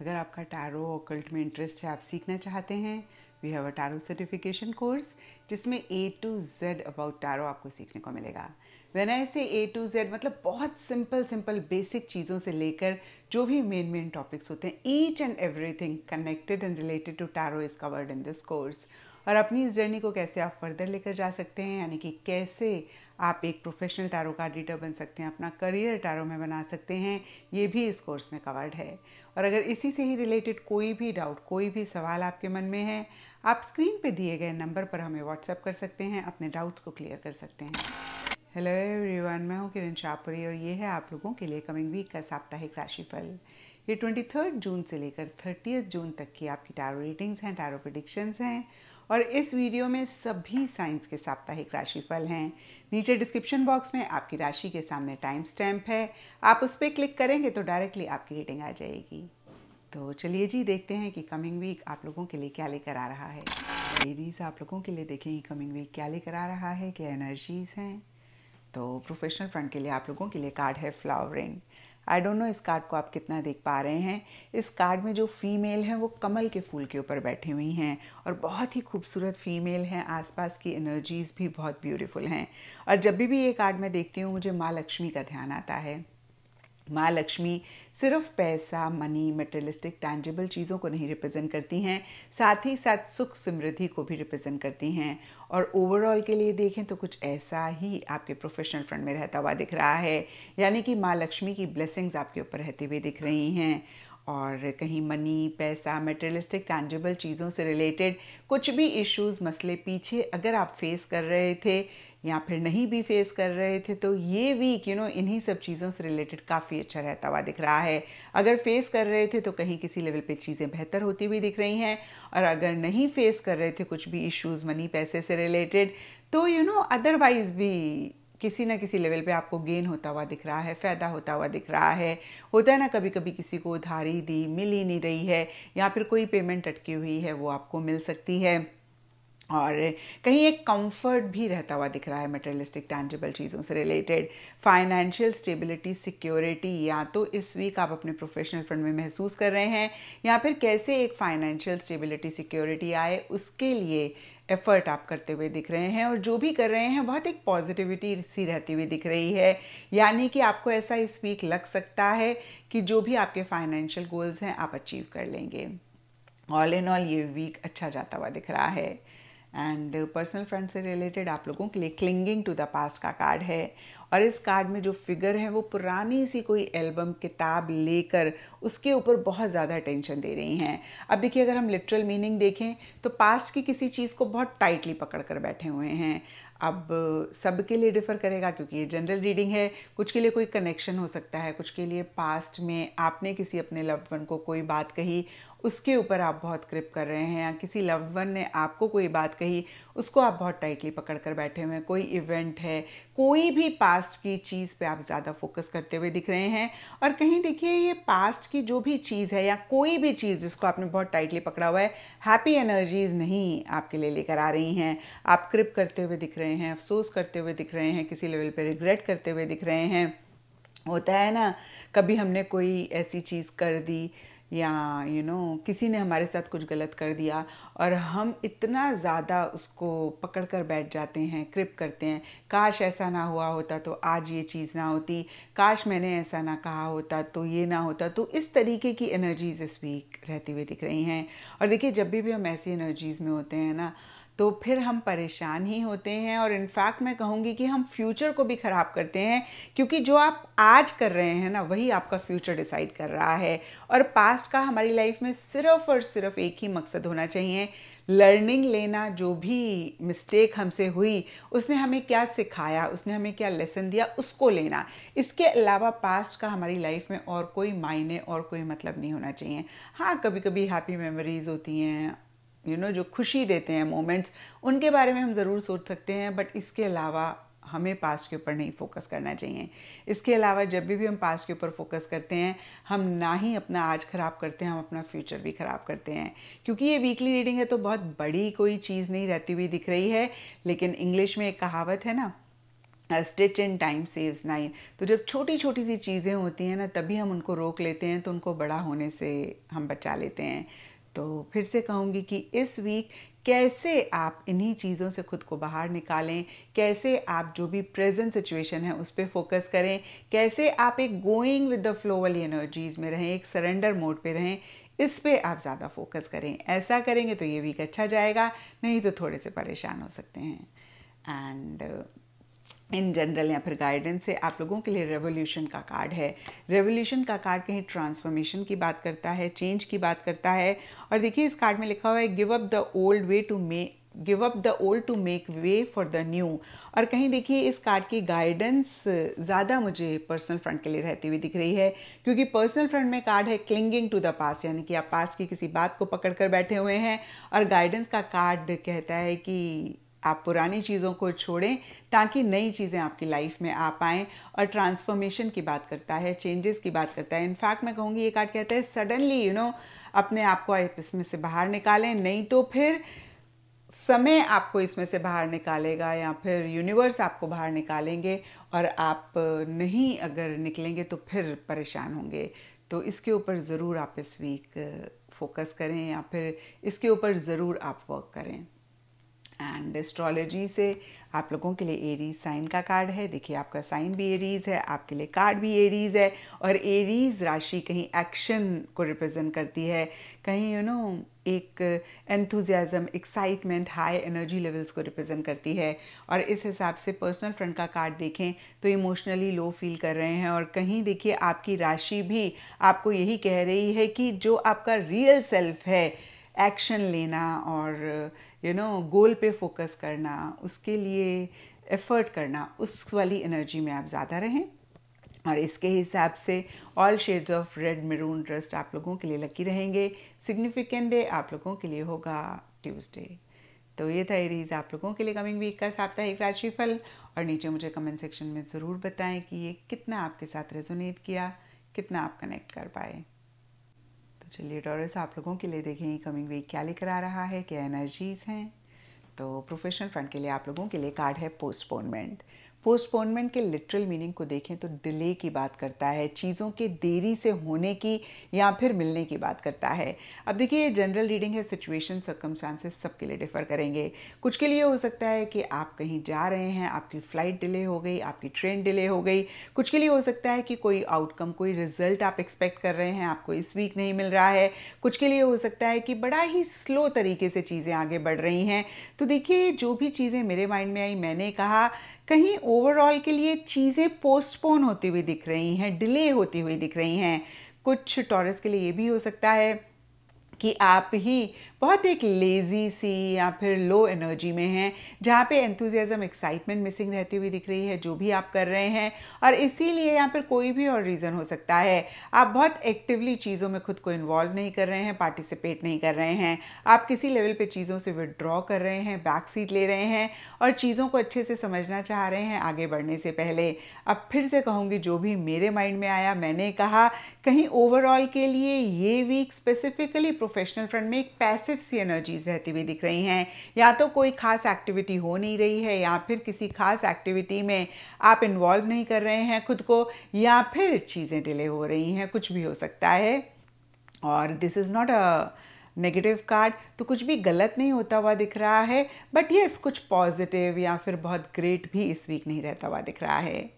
अगर आपका tarot occult में इंटरेस्ट है आप सीखना चाहते हैं we have a tarot certification course जिसमें A to Z about tarot आपको सीखने को मिलेगा वेन आई से ए टू जेड मतलब बहुत सिंपल सिंपल बेसिक चीज़ों से लेकर जो भी मेन मेन टॉपिक्स होते हैं each and thing connected and related to tarot is covered in this course और अपनी इस जर्नी को कैसे आप फर्दर लेकर जा सकते हैं यानी कि कैसे आप एक प्रोफेशनल टैरो का रीडर बन सकते हैं अपना करियर टैरो में बना सकते हैं ये भी इस कोर्स में कवर्ड है और अगर इसी से ही रिलेटेड कोई भी डाउट कोई भी सवाल आपके मन में है आप स्क्रीन पे दिए गए नंबर पर हमें व्हाट्सएप कर सकते हैं अपने डाउट्स को क्लियर कर सकते हैं हेलो एवरीवन मैं हूँ किरण शाहपुरी और ये है आप लोगों के लिए कमिंग वीक का साप्ताहिक राशिफल ये ट्वेंटी जून से लेकर थर्टीथ जून तक की आपकी टैरो रीडिंग्स हैं टैरो प्रडिक्शंस हैं और इस वीडियो में सभी साइंस के साप्ताहिक राशिफल हैं नीचे डिस्क्रिप्शन बॉक्स में आपकी राशि के सामने टाइम स्टैम्प है आप उस पर क्लिक करेंगे तो डायरेक्टली आपकी रीडिंग आ जाएगी तो चलिए जी देखते हैं कि कमिंग वीक आप लोगों के लिए क्या लेकर आ रहा है लेडीज़ आप लोगों के लिए देखेंगे कमिंग वीक क्या लेकर आ रहा है क्या एनर्जीज हैं तो प्रोफेशनल फ्रंट के लिए आप लोगों के लिए कार्ड है फ्लावरिंग आई डोंट नो इस कार्ड को आप कितना देख पा रहे हैं इस कार्ड में जो फीमेल हैं वो कमल के फूल के ऊपर बैठी हुई हैं और बहुत ही खूबसूरत फीमेल हैं आसपास की एनर्जीज़ भी बहुत ब्यूटीफुल हैं और जब भी भी ये कार्ड मैं देखती हूँ मुझे माँ लक्ष्मी का ध्यान आता है माँ लक्ष्मी सिर्फ पैसा मनी मटेरियलिस्टिक टैंजेबल चीज़ों को नहीं रिप्रेजेंट करती हैं साथ ही साथ सुख समृद्धि को भी रिप्रेजेंट करती हैं और ओवरऑल के लिए देखें तो कुछ ऐसा ही आपके प्रोफेशनल फ्रंट में रहता हुआ दिख रहा है यानी कि माँ लक्ष्मी की ब्लेसिंग्स आपके ऊपर रहती हुई दिख रही हैं और कहीं मनी पैसा मटेरियलिस्टिक टैंजेबल चीज़ों से रिलेटेड कुछ भी इश्यूज मसले पीछे अगर आप फेस कर रहे थे या फिर नहीं भी फेस कर रहे थे तो ये वीक यू नो इन्हीं सब चीज़ों से रिलेटेड काफ़ी अच्छा रहता हुआ दिख रहा है अगर फेस कर रहे थे तो कहीं किसी लेवल पे चीज़ें बेहतर होती हुई दिख रही हैं और अगर नहीं फेस कर रहे थे कुछ भी इश्यूज़ मनी पैसे से रिलेटेड तो यू नो अदरवाइज़ भी किसी ना किसी लेवल पे आपको गेन होता हुआ दिख रहा है फ़ायदा होता हुआ दिख रहा है होता है ना कभी कभी किसी को उधारी दी मिल ही नहीं रही है या फिर कोई पेमेंट अटकी हुई है वो आपको मिल सकती है और कहीं एक कंफर्ट भी रहता हुआ दिख रहा है मटेरियलिस्टिक टैंजेबल चीज़ों से रिलेटेड फाइनेंशियल स्टेबिलिटी सिक्योरिटी या तो इस वीक आप अपने प्रोफेशनल फ्रंट में महसूस कर रहे हैं या फिर कैसे एक फाइनेंशियल स्टेबिलिटी सिक्योरिटी आए उसके लिए एफर्ट आप करते हुए दिख रहे हैं और जो भी कर रहे हैं बहुत एक पॉजिटिविटी सी रहती हुई दिख रही है यानी कि आपको ऐसा इस वीक लग सकता है कि जो भी आपके फाइनेंशियल गोल्स हैं आप अचीव कर लेंगे ऑल इन ऑल ये वीक अच्छा जाता हुआ दिख रहा है एंड पर्सनल फ्रेंड से रिलेटेड आप लोगों के लिए क्लिंगिंग टू द पास्ट का कार्ड है और इस कार्ड में जो फिगर है वो पुरानी सी कोई एल्बम किताब लेकर उसके ऊपर बहुत ज़्यादा अटेंशन दे रही हैं अब देखिए अगर हम लिटरल मीनिंग देखें तो पास्ट की किसी चीज़ को बहुत टाइटली पकड़ कर बैठे हुए हैं अब uh, सबके लिए डिफ़र करेगा क्योंकि ये जनरल रीडिंग है कुछ के लिए कोई कनेक्शन हो सकता है कुछ के लिए पास्ट में आपने किसी अपने लव वन को कोई बात कही उसके ऊपर आप बहुत क्रिप कर रहे हैं या किसी लव्ड वन ने आपको कोई बात कही उसको आप बहुत टाइटली पकड़ कर बैठे हुए हैं कोई इवेंट है कोई भी पास्ट की चीज़ पे आप ज़्यादा फोकस करते हुए दिख रहे हैं और कहीं देखिए ये पास्ट की जो भी चीज़ है या कोई भी चीज़ जिसको आपने बहुत टाइटली पकड़ा हुआ है हैप्पी एनर्जीज़ नहीं आपके लिए लेकर आ रही हैं आप क्रिप करते हुए दिख रहे हैं अफसोस करते हुए दिख रहे हैं किसी लेवल पर रिग्रेट करते हुए दिख रहे हैं होता है ना कभी हमने कोई ऐसी चीज़ कर दी या यू you नो know, किसी ने हमारे साथ कुछ गलत कर दिया और हम इतना ज़्यादा उसको पकड़ कर बैठ जाते हैं क्रिप करते हैं काश ऐसा ना हुआ होता तो आज ये चीज़ ना होती काश मैंने ऐसा ना कहा होता तो ये ना होता तो इस तरीके की एनर्जीज़ इस वीक रहती हुई दिख रही हैं और देखिए जब भी भी हम ऐसी एनर्जीज़ में होते हैं ना तो फिर हम परेशान ही होते हैं और इनफैक्ट मैं कहूँगी कि हम फ्यूचर को भी ख़राब करते हैं क्योंकि जो आप आज कर रहे हैं ना वही आपका फ्यूचर डिसाइड कर रहा है और पास्ट का हमारी लाइफ में सिर्फ और सिर्फ एक ही मकसद होना चाहिए लर्निंग लेना जो भी मिस्टेक हमसे हुई उसने हमें क्या सिखाया उसने हमें क्या लेसन दिया उसको लेना इसके अलावा पास्ट का हमारी लाइफ में और कोई मायने और कोई मतलब नहीं होना चाहिए हाँ कभी कभी हैप्पी मेमोरीज़ होती हैं यू नो जो खुशी देते हैं मोमेंट्स उनके बारे में हम ज़रूर सोच सकते हैं बट इसके अलावा हमें पास्ट के ऊपर नहीं फोकस करना चाहिए इसके अलावा जब भी भी हम पास्ट के ऊपर फोकस करते हैं हम ना ही अपना आज ख़राब करते हैं हम अपना फ्यूचर भी ख़राब करते हैं क्योंकि ये वीकली रीडिंग है तो बहुत बड़ी कोई चीज़ नहीं रहती हुई दिख रही है लेकिन इंग्लिश में एक कहावत है ना stitch in time saves nine तो जब छोटी छोटी सी चीज़ें होती हैं ना तभी हम उनको रोक लेते हैं तो उनको बड़ा होने से हम बचा लेते हैं तो फिर से कहूँगी कि इस वीक कैसे आप इन्हीं चीज़ों से खुद को बाहर निकालें कैसे आप जो भी प्रेजेंट सिचुएशन है उस पर फोकस करें कैसे आप एक गोइंग विद द फ्लो वाली एनर्जीज में रहें एक सरेंडर मोड पे रहें इस पे आप ज़्यादा फोकस करें ऐसा करेंगे तो ये वीक अच्छा जाएगा नहीं तो थोड़े से परेशान हो सकते हैं एंड इन जनरल या फिर गाइडेंस से आप लोगों के लिए रेवोल्यूशन का कार्ड है रेवोल्यूशन का कार्ड कहीं ट्रांसफॉर्मेशन की बात करता है चेंज की बात करता है और देखिए इस कार्ड में लिखा हुआ है give up the old way to may give up the old to make way for the new और कहीं देखिए इस कार्ड की गाइडेंस ज़्यादा मुझे पर्सनल फ्रंट के लिए रहती हुई दिख रही है क्योंकि पर्सनल फ्रंट में कार्ड है क्लिंगिंग टू द पास यानी कि आप पास की किसी बात को पकड़ कर बैठे हुए हैं और गाइडेंस का कार्ड कहता है कि आप पुरानी चीज़ों को छोड़ें ताकि नई चीज़ें आपकी लाइफ में आ पाएँ और ट्रांसफॉर्मेशन की बात करता है चेंजेस की बात करता है इनफैक्ट मैं कहूँगी ये कार्ड कहता है सडनली यू नो अपने आप को इसमें से बाहर निकालें नहीं तो फिर समय आपको इसमें से बाहर निकालेगा या फिर यूनिवर्स आपको बाहर निकालेंगे और आप नहीं अगर निकलेंगे तो फिर परेशान होंगे तो इसके ऊपर ज़रूर आप इस वीक फोकस करें या फिर इसके ऊपर ज़रूर आप वर्क करें एंड एस्ट्रोलॉजी से आप लोगों के लिए एरीज साइन का कार्ड है देखिए आपका साइन भी एरीज है आपके लिए कार्ड भी एरीज है और एरीज राशि कहीं एक्शन को रिप्रेजेंट करती है कहीं यू you नो know, एक enthusiasm excitement high energy levels को रिप्रेजेंट करती है और इस हिसाब से पर्सनल फ्रेंड का कार्ड देखें तो इमोशनली लो फील कर रहे हैं और कहीं देखिए आपकी राशि भी आपको यही कह रही है कि जो आपका रियल सेल्फ है एक्शन लेना और यू नो गोल पे फोकस करना उसके लिए एफर्ट करना उस वाली एनर्जी में आप ज़्यादा रहें और इसके हिसाब से all shades of red maroon trust आप लोगों के लिए लकी रहेंगे सिग्निफिकेंट डे आप लोगों के लिए होगा ट्यूसडे तो ये था एरीज आप लोगों के लिए कमिंग वीक का साप्ताहिक राशिफल और नीचे मुझे कमेंट सेक्शन में ज़रूर बताएं कि ये कितना आपके साथ रेजोनेट किया कितना आप कनेक्ट कर पाए चलिए टॉरस आप लोगों के लिए देखें कमिंग वीक क्या लेकर आ रहा है क्या एनर्जीज हैं तो प्रोफेशनल फ्रंट के लिए आप लोगों के लिए कार्ड है पोस्टपोनमेंट पोस्टपोनमेंट के लिटरल मीनिंग को देखें तो डिले की बात करता है चीज़ों के देरी से होने की या फिर मिलने की बात करता है अब देखिए ये जनरल रीडिंग है सिचुएशन चांसेस सबके लिए डिफर करेंगे कुछ के लिए हो सकता है कि आप कहीं जा रहे हैं आपकी फ़्लाइट डिले हो गई आपकी ट्रेन डिले हो गई कुछ के लिए हो सकता है कि कोई आउटकम कोई रिजल्ट आप एक्सपेक्ट कर रहे हैं आपको इस वीक नहीं मिल रहा है कुछ के लिए हो सकता है कि बड़ा ही स्लो तरीके से चीज़ें आगे बढ़ रही हैं तो देखिए जो भी चीज़ें मेरे माइंड में आई मैंने कहा कहीं ओवरऑल के लिए चीज़ें पोस्टपोन होती हुई दिख रही हैं डिले होती हुई दिख रही हैं कुछ टॉरस के लिए ये भी हो सकता है कि आप ही बहुत एक लेज़ी सी या फिर लो एनर्जी में हैं जहाँ पे एंथुजियाज़म एक्साइटमेंट मिसिंग रहती हुई दिख रही है जो भी आप कर रहे हैं और इसीलिए या फिर कोई भी और रीज़न हो सकता है आप बहुत एक्टिवली चीज़ों में खुद को इन्वॉल्व नहीं कर रहे हैं पार्टिसिपेट नहीं कर रहे हैं आप किसी लेवल पर चीज़ों से विड्रॉ कर रहे हैं बैक सीट ले रहे हैं और चीज़ों को अच्छे से समझना चाह रहे हैं आगे बढ़ने से पहले अब फिर से कहूँगी जो भी मेरे माइंड में आया मैंने कहा कहीं ओवरऑल के लिए ये वीक स्पेसिफिकली प्रोफेशनल फ्रंट में एक पैसा पैसिव सी एनर्जीज रहती हुई दिख रही हैं या तो कोई खास एक्टिविटी हो नहीं रही है या फिर किसी खास एक्टिविटी में आप इन्वॉल्व नहीं कर रहे हैं खुद को या फिर चीज़ें डिले हो रही हैं कुछ भी हो सकता है और this is not a negative card तो कुछ भी गलत नहीं होता हुआ दिख रहा है बट येस कुछ पॉजिटिव या फिर बहुत ग्रेट भी इस वीक नहीं रहता हुआ दिख रहा है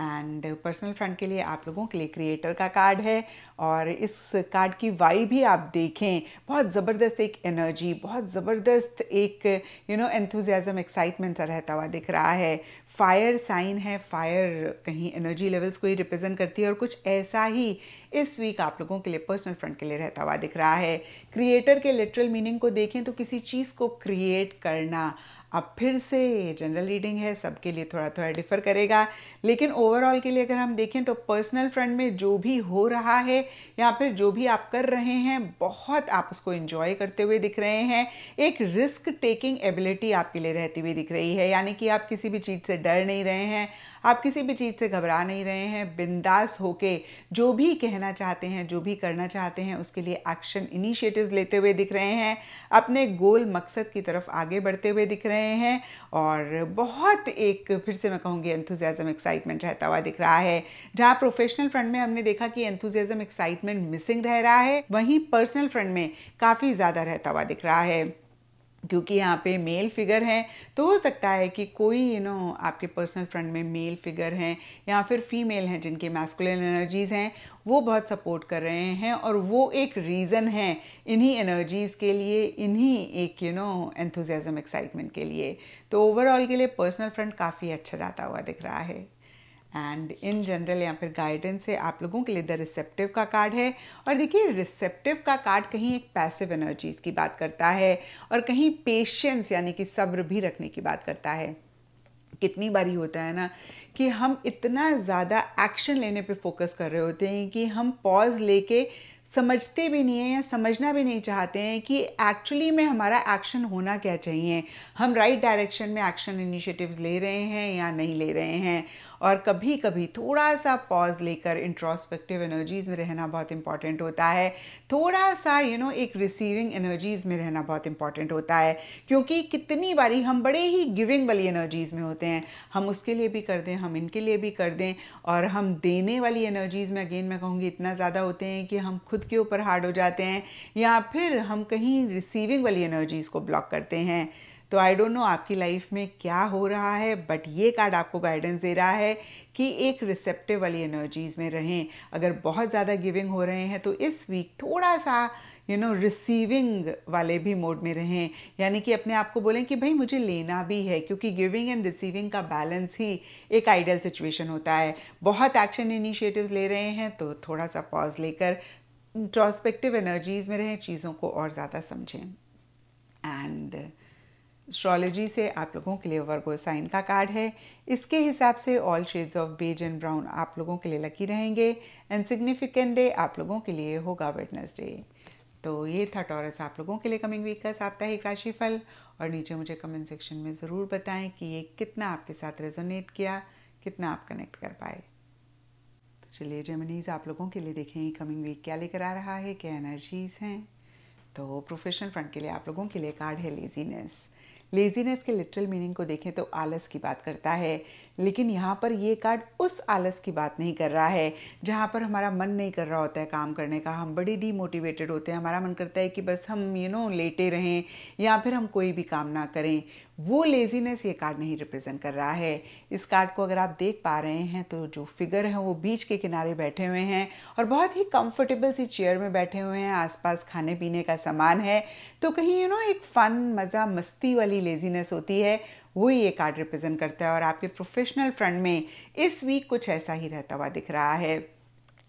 एंड पर्सनल फ्रंट के लिए आप लोगों के लिए क्रिएटर का कार्ड है और इस कार्ड की वाई भी आप देखें बहुत ज़बरदस्त एक एनर्जी बहुत ज़बरदस्त एक यू नो एंथुजियाज़म एक्साइटमेंट सा रहता हुआ दिख रहा है फायर साइन है फायर कहीं एनर्जी लेवल्स को ही रिप्रेजेंट करती है और कुछ ऐसा ही इस वीक आप लोगों के लिए पर्सनल फ्रंट के लिए रहता हुआ दिख रहा है क्रिएटर के लिटरल मीनिंग को देखें तो किसी चीज़ को क्रिएट करना अब फिर से जनरल रीडिंग है सबके लिए थोड़ा थोड़ा डिफर करेगा लेकिन ओवरऑल के लिए अगर हम देखें तो पर्सनल फ्रंट में जो भी हो रहा है या फिर जो भी आप कर रहे हैं बहुत आप उसको इंजॉय करते हुए दिख रहे हैं एक रिस्क टेकिंग एबिलिटी आपके लिए रहती हुई दिख रही है यानी कि आप किसी भी चीज़ से डर नहीं रहे हैं आप किसी भी चीज़ से घबरा नहीं रहे हैं बिंदास होके जो भी कहना चाहते हैं जो भी करना चाहते हैं उसके लिए एक्शन इनिशिएटिव्स लेते हुए दिख रहे हैं अपने गोल मकसद की तरफ आगे बढ़ते हुए दिख रहे हैं और बहुत एक फिर से मैं कहूँगी एंथुजियाज़म एक्साइटमेंट रहता हुआ दिख रहा है जहाँ प्रोफेशनल फ्रंट में हमने देखा कि एंथुजियाज़म एक्साइटमेंट कमिटमेंट मिसिंग रह रहा है वहीं पर्सनल फ्रंट में काफ़ी ज़्यादा रहता हुआ दिख रहा है क्योंकि यहाँ पे मेल फिगर है तो हो सकता है कि कोई यू you नो know, आपके पर्सनल फ्रंट में मेल फिगर हैं या फिर फीमेल हैं जिनके मैस्कुलिन एनर्जीज़ हैं वो बहुत सपोर्ट कर रहे हैं और वो एक रीज़न है इन्हीं एनर्जीज़ के लिए इन्हीं एक यू नो एंथुजियाज़म एक्साइटमेंट के लिए तो ओवरऑल के लिए पर्सनल फ्रंट काफ़ी अच्छा जाता हुआ दिख रहा है एंड इन जनरल या फिर गाइडेंस है आप लोगों के लिए द रिसेप्टिव का कार्ड है और देखिए रिसेप्टिव का कार्ड कहीं एक पैसिव एनर्जीज़ की बात करता है और कहीं पेशेंस यानी कि सब्र भी रखने की बात करता है कितनी बारी होता है ना कि हम इतना ज़्यादा एक्शन लेने पे फोकस कर रहे होते हैं कि हम पॉज लेके समझते भी नहीं हैं या समझना भी नहीं चाहते हैं कि एक्चुअली में हमारा एक्शन होना क्या चाहिए हम राइट right डायरेक्शन में एक्शन इनिशिएटिव्स ले रहे हैं या नहीं ले रहे हैं और कभी कभी थोड़ा सा पॉज लेकर इंट्रोस्पेक्टिव एनर्जीज़ में रहना बहुत इंपॉर्टेंट होता है थोड़ा सा यू you नो know, एक रिसीविंग एनर्जीज़ में रहना बहुत इंपॉर्टेंट होता है क्योंकि कितनी बारी हम बड़े ही गिविंग वाली एनर्जीज़ में होते हैं हम उसके लिए भी कर दें हम इनके लिए भी कर दें और हम देने वाली एनर्जीज़ में अगेन मैं कहूँगी इतना ज़्यादा होते हैं कि हम खुद के ऊपर हार्ड हो जाते हैं या फिर हम कहीं रिसीविंग वाली एनर्जीज़ को ब्लॉक करते हैं तो आई डोंट नो आपकी लाइफ में क्या हो रहा है बट ये कार्ड आपको गाइडेंस दे रहा है कि एक रिसेप्टिव वाली एनर्जीज में रहें अगर बहुत ज़्यादा गिविंग हो रहे हैं तो इस वीक थोड़ा सा यू नो रिसीविंग वाले भी मोड में रहें यानी कि अपने आप को बोलें कि भाई मुझे लेना भी है क्योंकि गिविंग एंड रिसीविंग का बैलेंस ही एक आइडियल सिचुएशन होता है बहुत एक्शन इनिशिएटिव्स ले रहे हैं तो थोड़ा सा पॉज लेकर इंट्रोस्पेक्टिव एनर्जीज में रहें चीज़ों को और ज़्यादा समझें एंड एस्ट्रोलॉजी से आप लोगों के लिए वर्गो साइन का कार्ड है इसके हिसाब से all shades of beige and brown आप लोगों के लिए लकी रहेंगे एंड सिग्निफिकेंट डे आप लोगों के लिए होगा वेडनेसडे तो ये था टॉरस आप लोगों के लिए कमिंग वीक का साप्ताहिक राशिफल और नीचे मुझे कमेंट सेक्शन में ज़रूर बताएं कि ये कितना आपके साथ रेजोनेट किया कितना आप कनेक्ट कर पाए तो चलिए जेमनीज आप लोगों के लिए देखें कमिंग वीक क्या लेकर आ रहा है क्या एनर्जीज हैं तो प्रोफेशनल फ्रंट के लिए आप लोगों के लिए कार्ड है लेजीनेस लेजीनेस के लिटरल मीनिंग को देखें तो आलस की बात करता है लेकिन यहाँ पर ये कार्ड उस आलस की बात नहीं कर रहा है जहाँ पर हमारा मन नहीं कर रहा होता है काम करने का हम बड़ी डीमोटिवेटेड होते हैं हमारा मन करता है कि बस हम यू नो लेटे रहें या फिर हम कोई भी काम ना करें वो लेजीनेस ये कार्ड नहीं रिप्रेजेंट कर रहा है इस कार्ड को अगर आप देख पा रहे हैं तो जो फिगर है वो बीच के किनारे बैठे हुए हैं और बहुत ही कंफर्टेबल सी चेयर में बैठे हुए हैं आसपास खाने पीने का सामान है तो कहीं यू you नो know, एक फ़न मज़ा मस्ती वाली लेजीनेस होती है ही ये कार्ड रिप्रेजेंट करता है और आपके प्रोफेशनल फ्रंट में इस वीक कुछ ऐसा ही रहता हुआ दिख रहा है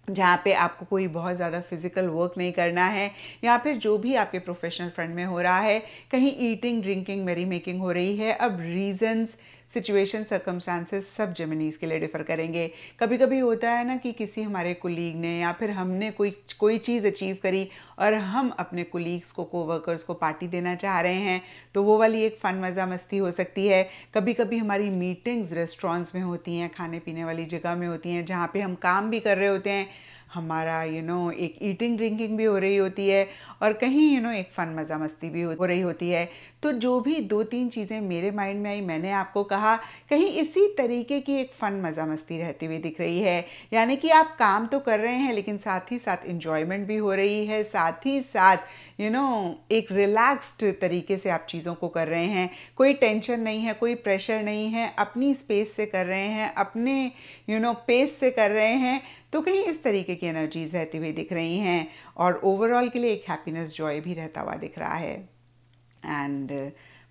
जहाँ पे आपको कोई बहुत ज़्यादा फिजिकल वर्क नहीं करना है या फिर जो भी आपके प्रोफेशनल फ्रंट में हो रहा है कहीं ईटिंग ड्रिंकिंग मेरी मेकिंग हो रही है अब रीजन्स सिचुएशन सर्कमस्टांसेस सब जेमिनीज के लिए डिफ़र करेंगे कभी कभी होता है ना कि किसी हमारे कुलीग ने या फिर हमने कोई कोई चीज़ अचीव करी और हम अपने कुलीग्स को कोवर्कर्स को पार्टी देना चाह रहे हैं तो वो वाली एक फ़न मज़ा मस्ती हो सकती है कभी कभी हमारी मीटिंग्स रेस्टोरेंट्स में होती हैं खाने पीने वाली जगह में होती हैं जहाँ पर हम काम भी कर रहे होते हैं हमारा यू you नो know, एक ईटिंग ड्रिंकिंग भी हो रही होती है और कहीं यू you नो know, एक फ़न मज़ा मस्ती भी हो रही होती है तो जो भी दो तीन चीज़ें मेरे माइंड में आई मैंने आपको कहा कहीं इसी तरीके की एक फ़न मज़ा मस्ती रहती हुई दिख रही है यानी कि आप काम तो कर रहे हैं लेकिन साथ ही साथ इंजॉयमेंट भी हो रही है साथ ही साथ यू नो एक रिलैक्स्ड तरीके से आप चीज़ों को कर रहे हैं कोई टेंशन नहीं है कोई प्रेशर नहीं है अपनी स्पेस से कर रहे हैं अपने यू नो पेस से कर रहे हैं तो कहीं इस तरीके की एनर्जीज रहती हुई दिख रही हैं और ओवरऑल के लिए एक हैप्पीनेस जॉय भी रहता हुआ दिख रहा है एंड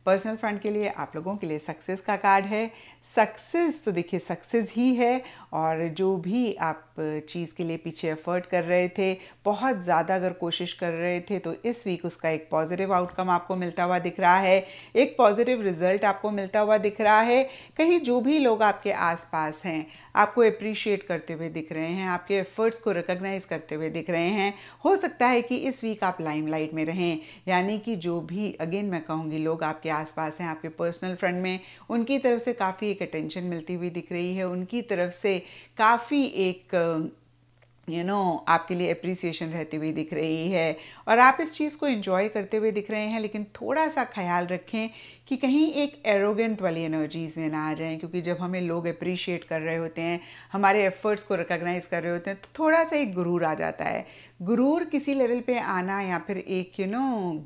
पर्सनल फ्रंट के लिए आप लोगों के लिए सक्सेस का कार्ड है सक्सेस तो देखिए सक्सेस ही है और जो भी आप चीज़ के लिए पीछे एफर्ट कर रहे थे बहुत ज़्यादा अगर कोशिश कर रहे थे तो इस वीक उसका एक पॉजिटिव आउटकम आपको मिलता हुआ दिख रहा है एक पॉजिटिव रिजल्ट आपको मिलता हुआ दिख रहा है कहीं जो भी लोग आपके आसपास हैं आपको अप्रिशिएट करते हुए दिख रहे हैं आपके एफर्ट्स को रिकग्नाइज करते हुए दिख रहे हैं हो सकता है कि इस वीक आप लाइमलाइट में रहें यानी कि जो भी अगेन मैं कहूँगी लोग आपके आसपास हैं आपके पर्सनल फ्रेंड में उनकी तरफ से काफ़ी एक अटेंशन मिलती हुई दिख रही है उनकी तरफ से काफ़ी एक यू you नो know, आपके लिए अप्रिसिएशन रहती हुई दिख रही है और आप इस चीज़ को इन्जॉय करते हुए दिख रहे हैं लेकिन थोड़ा सा ख्याल रखें कि कहीं एक एरोगेंट वाली एनर्जीज़ में ना आ जाएं क्योंकि जब हमें लोग अप्रिशिएट कर रहे होते हैं हमारे एफ़र्ट्स को रिकॉग्नाइज कर रहे होते हैं तो थोड़ा सा एक गुरूर आ जाता है गुरूर किसी लेवल पे आना या फिर एक यू नो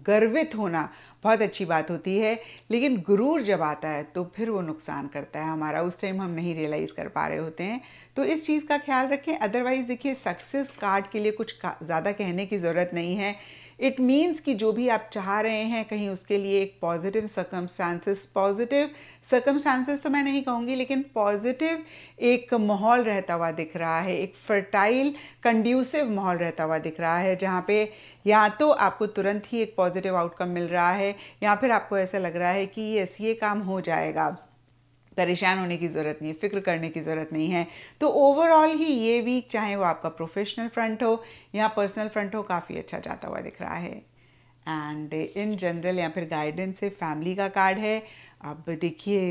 गर्वित होना बहुत अच्छी बात होती है लेकिन गुरूर जब आता है तो फिर वो नुकसान करता है हमारा उस टाइम हम नहीं रियलाइज़ कर पा रहे होते हैं तो इस चीज़ का ख्याल रखें अदरवाइज़ देखिए सक्सेस कार्ड के लिए कुछ ज़्यादा कहने की ज़रूरत नहीं है इट मीन्स कि जो भी आप चाह रहे हैं कहीं उसके लिए एक पॉजिटिव सकमस्टांसेस पॉजिटिव सकमस्टांसेस तो मैं नहीं कहूँगी लेकिन पॉजिटिव एक माहौल रहता हुआ दिख रहा है एक फर्टाइल कंड्यूसिव माहौल रहता हुआ दिख रहा है जहाँ पे या तो आपको तुरंत ही एक पॉजिटिव आउटकम मिल रहा है या फिर आपको ऐसा लग रहा है कि ये ये काम हो जाएगा परेशान होने की ज़रूरत नहीं है फ़िक्र करने की ज़रूरत नहीं है तो ओवरऑल ही ये वीक चाहे वो आपका प्रोफेशनल फ्रंट हो या पर्सनल फ्रंट हो काफ़ी अच्छा जाता हुआ दिख रहा है एंड इन जनरल या फिर गाइडेंस से फैमिली का कार्ड है अब देखिए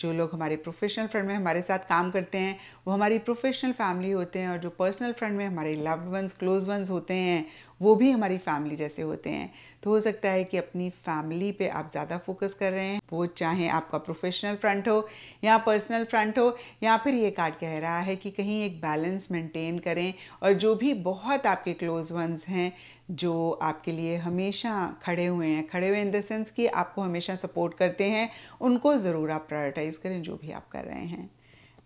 जो लोग हमारे प्रोफेशनल फ्रंट में हमारे साथ काम करते हैं वो हमारी प्रोफेशनल फैमिली होते हैं और जो पर्सनल फ्रंट में हमारे लव्ड वंस क्लोज वंस होते हैं वो भी हमारी फैमिली जैसे होते हैं तो हो सकता है कि अपनी फैमिली पे आप ज़्यादा फोकस कर रहे हैं वो चाहे आपका प्रोफेशनल फ्रंट हो या पर्सनल फ्रंट हो या फिर ये कार्ड कह रहा है कि कहीं एक बैलेंस मेंटेन करें और जो भी बहुत आपके क्लोज वंस हैं जो आपके लिए हमेशा खड़े हुए हैं खड़े हुए इन द सेंस कि आपको हमेशा सपोर्ट करते हैं उनको ज़रूर आप प्रायोरिटाइज़ करें जो भी आप कर रहे हैं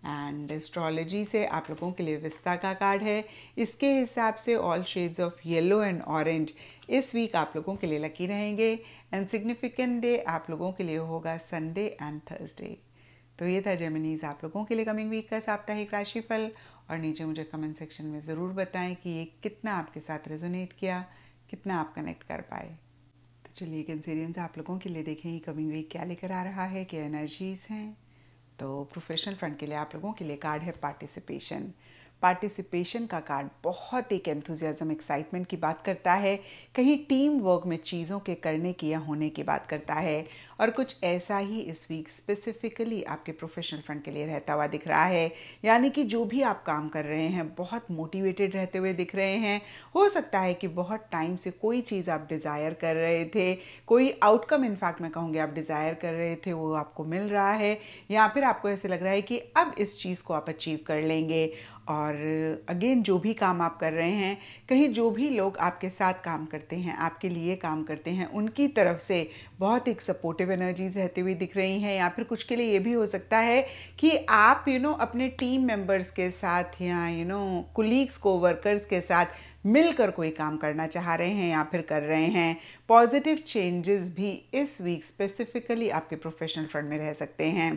एंड एस्ट्रोलॉजी से आप लोगों के लिए विस्ता का कार्ड है इसके हिसाब से all shades of yellow and orange इस वीक आप लोगों के लिए लकी रहेंगे एंड सिग्निफिकेंट डे आप लोगों के लिए होगा संडे एंड थर्सडे तो ये था जेमिनीज आप लोगों के लिए कमिंग वीक का साप्ताहिक राशिफल और नीचे मुझे कमेंट सेक्शन में ज़रूर बताएं कि ये कितना आपके साथ रेजोनेट किया कितना आप कनेक्ट कर पाए तो चलिए कैंसेरियंस आप लोगों के लिए देखें ये कमिंग वीक क्या लेकर आ रहा है क्या एनर्जीज़ हैं तो प्रोफेशनल फ्रंट के लिए आप लोगों के लिए कार्ड है पार्टिसिपेशन पार्टिसिपेशन का कार्ड बहुत एक एंथुजियाज़म एक्साइटमेंट की बात करता है कहीं टीम वर्क में चीज़ों के करने की या होने की बात करता है और कुछ ऐसा ही इस वीक स्पेसिफिकली आपके प्रोफेशनल फ्रंट के लिए रहता हुआ दिख रहा है यानी कि जो भी आप काम कर रहे हैं बहुत मोटिवेटेड रहते हुए दिख रहे हैं हो सकता है कि बहुत टाइम से कोई चीज़ आप डिज़ायर कर रहे थे कोई आउटकम इनफैक्ट मैं कहूँगी आप डिज़ायर कर रहे थे वो आपको मिल रहा है या फिर आपको ऐसे लग रहा है कि अब इस चीज़ को आप अचीव कर लेंगे और अगेन जो भी काम आप कर रहे हैं कहीं जो भी लोग आपके साथ काम करते हैं आपके लिए काम करते हैं उनकी तरफ से बहुत एक सपोर्टिव नेगेटिव एनर्जीज रहती हुई दिख रही हैं या फिर कुछ के लिए ये भी हो सकता है कि आप यू you नो know, अपने टीम मेंबर्स के साथ या यू नो कुलीग्स को वर्कर्स के साथ मिलकर कोई काम करना चाह रहे हैं या फिर कर रहे हैं पॉजिटिव चेंजेस भी इस वीक स्पेसिफिकली आपके प्रोफेशनल फ्रंट में रह सकते हैं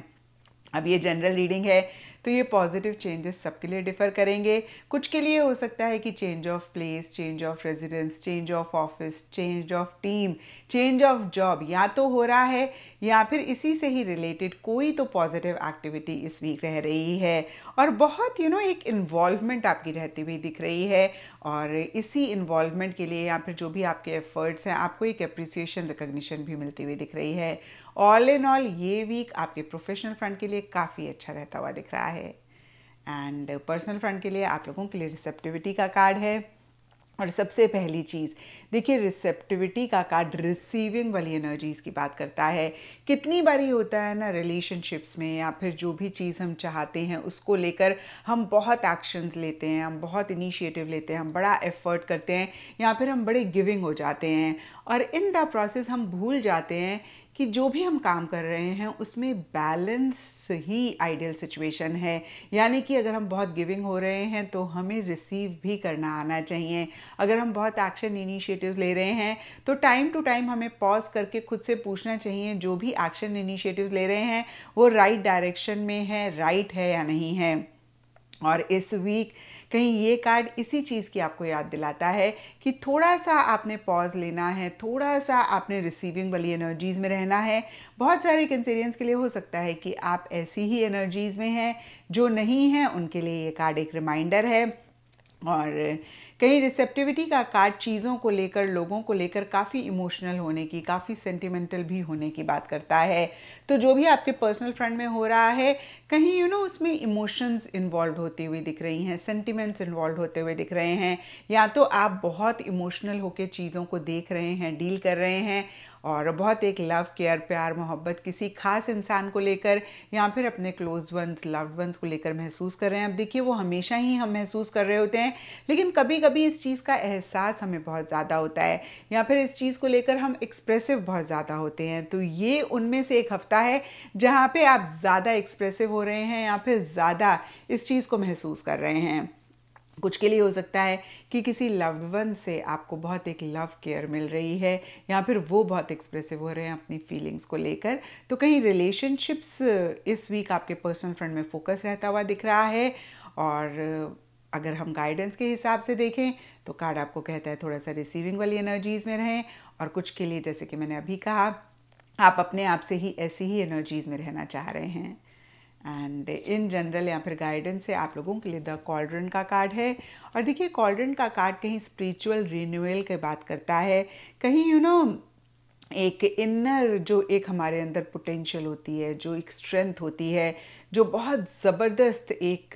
अब ये जनरल रीडिंग है तो ये पॉजिटिव चेंजेस सबके लिए डिफर करेंगे कुछ के लिए हो सकता है कि change of place change of residence change of office change of team change of job या तो हो रहा है या फिर इसी से ही रिलेटेड कोई तो पॉजिटिव एक्टिविटी इस वीक रह रही है और बहुत यू you नो know, एक इन्वॉल्वमेंट आपकी रहती हुई दिख रही है और इसी इन्वॉल्वमेंट के लिए या फिर जो भी आपके एफर्ट्स हैं आपको एक अप्रिसिएशन रिकग्निशन भी मिलती हुई दिख रही है ऑल इन ऑल ये वीक आपके प्रोफेशनल फ्रंट के लिए काफ़ी अच्छा रहता हुआ दिख रहा है एंड पर्सनल फ्रंट के लिए आप लोगों के लिए रिसेप्टिविटी का कार्ड है और सबसे पहली चीज़ देखिए रिसेप्टिविटी का कार्ड रिसीविंग वाली एनर्जीज़ की बात करता है कितनी बारी होता है ना रिलेशनशिप्स में या फिर जो भी चीज़ हम चाहते हैं उसको लेकर हम बहुत एक्शंस लेते हैं हम बहुत इनिशिएटिव लेते हैं हम बड़ा एफर्ट करते हैं या फिर हम बड़े गिविंग हो जाते हैं और इन द प्रोसेस हम भूल जाते हैं कि जो भी हम काम कर रहे हैं उसमें बैलेंस ही आइडियल सिचुएशन है यानी कि अगर हम बहुत गिविंग हो रहे हैं तो हमें रिसीव भी करना आना चाहिए अगर हम बहुत एक्शन इनिशिएटिव्स ले रहे हैं तो टाइम टू टाइम हमें पॉज करके खुद से पूछना चाहिए जो भी एक्शन इनिशिएटिव्स ले रहे हैं वो राइट right डायरेक्शन में है राइट right है या नहीं है और इस वीक कहीं ये कार्ड इसी चीज़ की आपको याद दिलाता है कि थोड़ा सा आपने पॉज लेना है थोड़ा सा आपने रिसीविंग वाली एनर्जीज़ में रहना है बहुत सारे कंसेरियंस के लिए हो सकता है कि आप ऐसी ही एनर्जीज़ में हैं जो नहीं हैं उनके लिए ये कार्ड एक रिमाइंडर है और कहीं रिसेप्टिविटी का कार्ड चीज़ों को लेकर लोगों को लेकर काफ़ी इमोशनल होने की काफ़ी सेंटिमेंटल भी होने की बात करता है तो जो भी आपके पर्सनल फ्रेंड में हो रहा है कहीं यू you नो know, उसमें इमोशंस इन्वॉल्व होते हुए दिख रही हैं सेंटिमेंट्स इन्वॉल्व होते हुए दिख रहे हैं या तो आप बहुत इमोशनल होकर चीज़ों को देख रहे हैं डील कर रहे हैं और बहुत एक लव केयर प्यार मोहब्बत किसी खास इंसान को लेकर या फिर अपने क्लोज वंस लव्ड वंस को लेकर महसूस कर रहे हैं अब देखिए वो हमेशा ही हम महसूस कर रहे होते हैं लेकिन कभी कभी इस चीज़ का एहसास हमें बहुत ज़्यादा होता है या फिर इस चीज़ को लेकर हम एक्सप्रेसिव बहुत ज़्यादा होते हैं तो ये उनमें से एक हफ्ता है जहाँ पर आप ज़्यादा एक्सप्रेसिव हो रहे हैं या फिर ज़्यादा इस चीज़ को महसूस कर रहे हैं कुछ के लिए हो सकता है कि किसी लव्ड वन से आपको बहुत एक लव केयर मिल रही है या फिर वो बहुत एक्सप्रेसिव हो रहे हैं अपनी फीलिंग्स को लेकर तो कहीं रिलेशनशिप्स इस वीक आपके पर्सनल फ्रेंड में फोकस रहता हुआ दिख रहा है और अगर हम गाइडेंस के हिसाब से देखें तो कार्ड आपको कहता है थोड़ा सा रिसीविंग वाली एनर्जीज में रहें और कुछ के लिए जैसे कि मैंने अभी कहा आप अपने आप से ही ऐसी ही एनर्जीज में रहना चाह रहे हैं एंड इन जनरल या फिर गाइडेंस से आप लोगों के लिए द कॉल्ड्रन का कार्ड है और देखिए कॉल्ड्रन का कार्ड कहीं स्पिरिचुअल रिन्यूअल की बात करता है कहीं यू you नो know, एक इनर जो एक हमारे अंदर पोटेंशियल होती है जो एक स्ट्रेंथ होती है जो बहुत ज़बरदस्त एक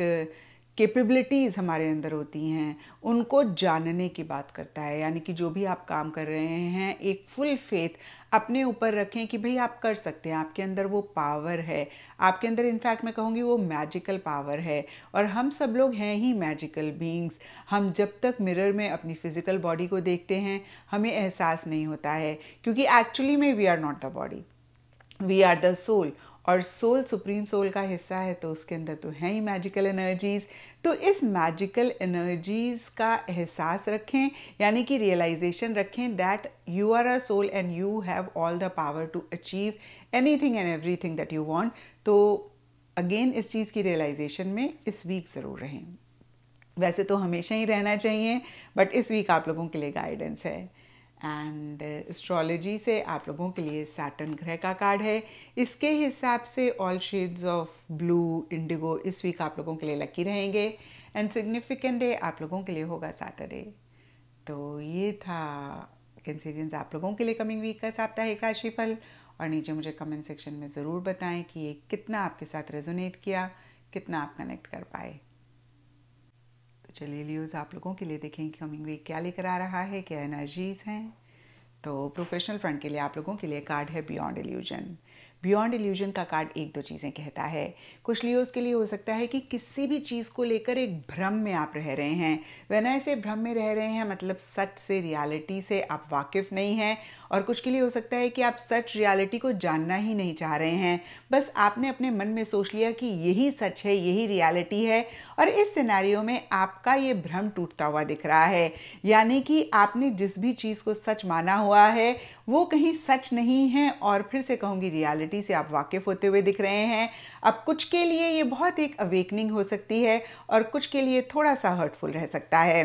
कैपेबिलिटीज़ हमारे अंदर होती हैं उनको जानने की बात करता है यानी कि जो भी आप काम कर रहे हैं एक फुल फेथ अपने ऊपर रखें कि भाई आप कर सकते हैं आपके अंदर वो पावर है आपके अंदर इनफैक्ट मैं कहूँगी वो मैजिकल पावर है और हम सब लोग हैं ही मैजिकल बींग्स हम जब तक मिरर में अपनी फिज़िकल बॉडी को देखते हैं हमें एहसास नहीं होता है क्योंकि एक्चुअली में we are not the body we are the soul और सोल सुप्रीम सोल का हिस्सा है तो उसके अंदर तो हैं ही मैजिकल एनर्जीज़ तो इस मैजिकल एनर्जीज़ का एहसास रखें यानी कि रियलाइजेशन रखें that you are a soul and you have all the power to achieve anything and everything that you want तो अगेन इस चीज़ की रियलाइजेशन में इस वीक ज़रूर रहें वैसे तो हमेशा ही रहना चाहिए बट इस वीक आप लोगों के लिए गाइडेंस है एंड एस्ट्रोलॉजी uh, से आप लोगों के लिए सैटर्न ग्रह का कार्ड है इसके हिसाब से all shades of blue indigo इस वीक आप लोगों के लिए लकी रहेंगे एंड सिग्निफिकेंट डे आप लोगों के लिए होगा सैटरडे तो ये था कैंसिरियंस आप लोगों के लिए कमिंग वीक का साप्ताहिक राशिफल और नीचे मुझे कमेंट सेक्शन में ज़रूर बताएं कि ये कितना आपके साथ रेजोनेट किया कितना आप कनेक्ट कर पाए चलिए लियोज आप लोगों के लिए देखें कि कमिंग वीक क्या लेकर आ रहा है क्या एनर्जीज हैं तो प्रोफेशनल फ्रंट के लिए आप लोगों के लिए कार्ड है बियॉन्ड एल्यूजन बियॉन्ड इल्यूजन का कार्ड एक दो चीज़ें कहता है कुछ लियोज के लिए हो सकता है कि किसी भी चीज़ को लेकर एक भ्रम में आप रह रहे हैं वह ऐसे भ्रम में रह रहे हैं मतलब सच से रियलिटी से आप वाकिफ़ नहीं हैं और कुछ के लिए हो सकता है कि आप सच रियलिटी को जानना ही नहीं चाह रहे हैं बस आपने अपने मन में सोच लिया कि यही सच है यही रियलिटी है और इस सिनारियों में आपका ये भ्रम टूटता हुआ दिख रहा है यानी कि आपने जिस भी चीज़ को सच माना हुआ है वो कहीं सच नहीं है और फिर से कहूँगी रियालिटी रियलिटी से आप वाकिफ़ होते हुए दिख रहे हैं अब कुछ के लिए ये बहुत एक अवेकनिंग हो सकती है और कुछ के लिए थोड़ा सा हर्टफुल रह सकता है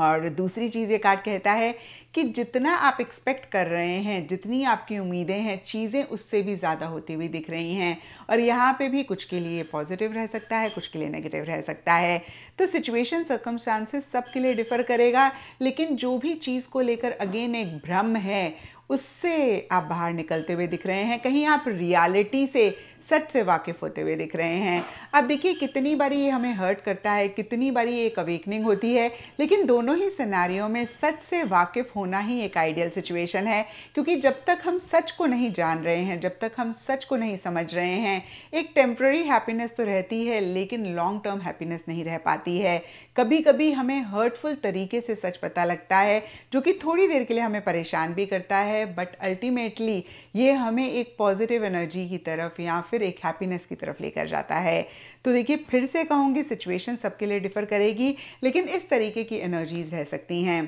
और दूसरी चीज़ ये कार्ड कहता है कि जितना आप एक्सपेक्ट कर रहे हैं जितनी आपकी उम्मीदें हैं चीज़ें उससे भी ज़्यादा होती हुई दिख रही हैं और यहाँ पे भी कुछ के लिए पॉजिटिव रह सकता है कुछ के लिए नेगेटिव रह सकता है तो सिचुएशन सर्कमस्टांसेस सबके लिए डिफ़र करेगा लेकिन जो भी चीज़ को लेकर अगेन एक भ्रम है उससे आप बाहर निकलते हुए दिख रहे हैं कहीं आप रियलिटी से सच से वाकिफ़ होते हुए दिख रहे हैं अब देखिए कितनी बारी ये हमें हर्ट करता है कितनी बारी एक अवेकनिंग होती है लेकिन दोनों ही सिनारियों में सच से वाकिफ़ होना ही एक आइडियल सिचुएशन है क्योंकि जब तक हम सच को नहीं जान रहे हैं जब तक हम सच को नहीं समझ रहे हैं एक टेम्प्ररी हैप्पीनेस तो रहती है लेकिन लॉन्ग टर्म हैप्पीनेस नहीं रह पाती है कभी कभी हमें हर्टफुल तरीके से सच पता लगता है जो कि थोड़ी देर के लिए हमें परेशान भी करता है बट अल्टीमेटली ये हमें एक पॉजिटिव एनर्जी की तरफ या फिर एक हैप्पीनेस की तरफ लेकर जाता है तो देखिए फिर से कहूँगी सिचुएशन सबके लिए डिफर करेगी लेकिन इस तरीके की एनर्जीज रह सकती हैं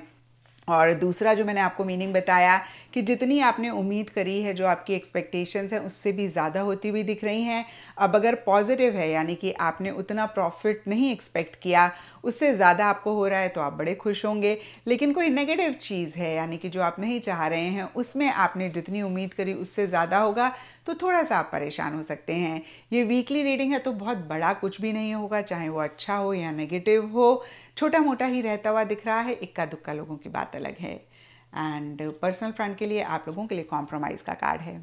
और दूसरा जो मैंने आपको मीनिंग बताया कि जितनी आपने उम्मीद करी है जो आपकी एक्सपेक्टेशंस हैं उससे भी ज़्यादा होती हुई दिख रही हैं अब अगर पॉजिटिव है यानी कि आपने उतना प्रॉफिट नहीं एक्सपेक्ट किया उससे ज़्यादा आपको हो रहा है तो आप बड़े खुश होंगे लेकिन कोई नेगेटिव चीज़ है यानी कि जो आप नहीं चाह रहे हैं उसमें आपने जितनी उम्मीद करी उससे ज़्यादा होगा तो थोड़ा सा आप परेशान हो सकते हैं ये वीकली रीडिंग है तो बहुत बड़ा कुछ भी नहीं होगा चाहे वो अच्छा हो या नेगेटिव हो छोटा मोटा ही रहता हुआ दिख रहा है इक्का दुक्का लोगों की बात अलग है एंड पर्सनल फ्रंट के लिए आप लोगों के लिए कॉम्प्रोमाइज़ का कार्ड है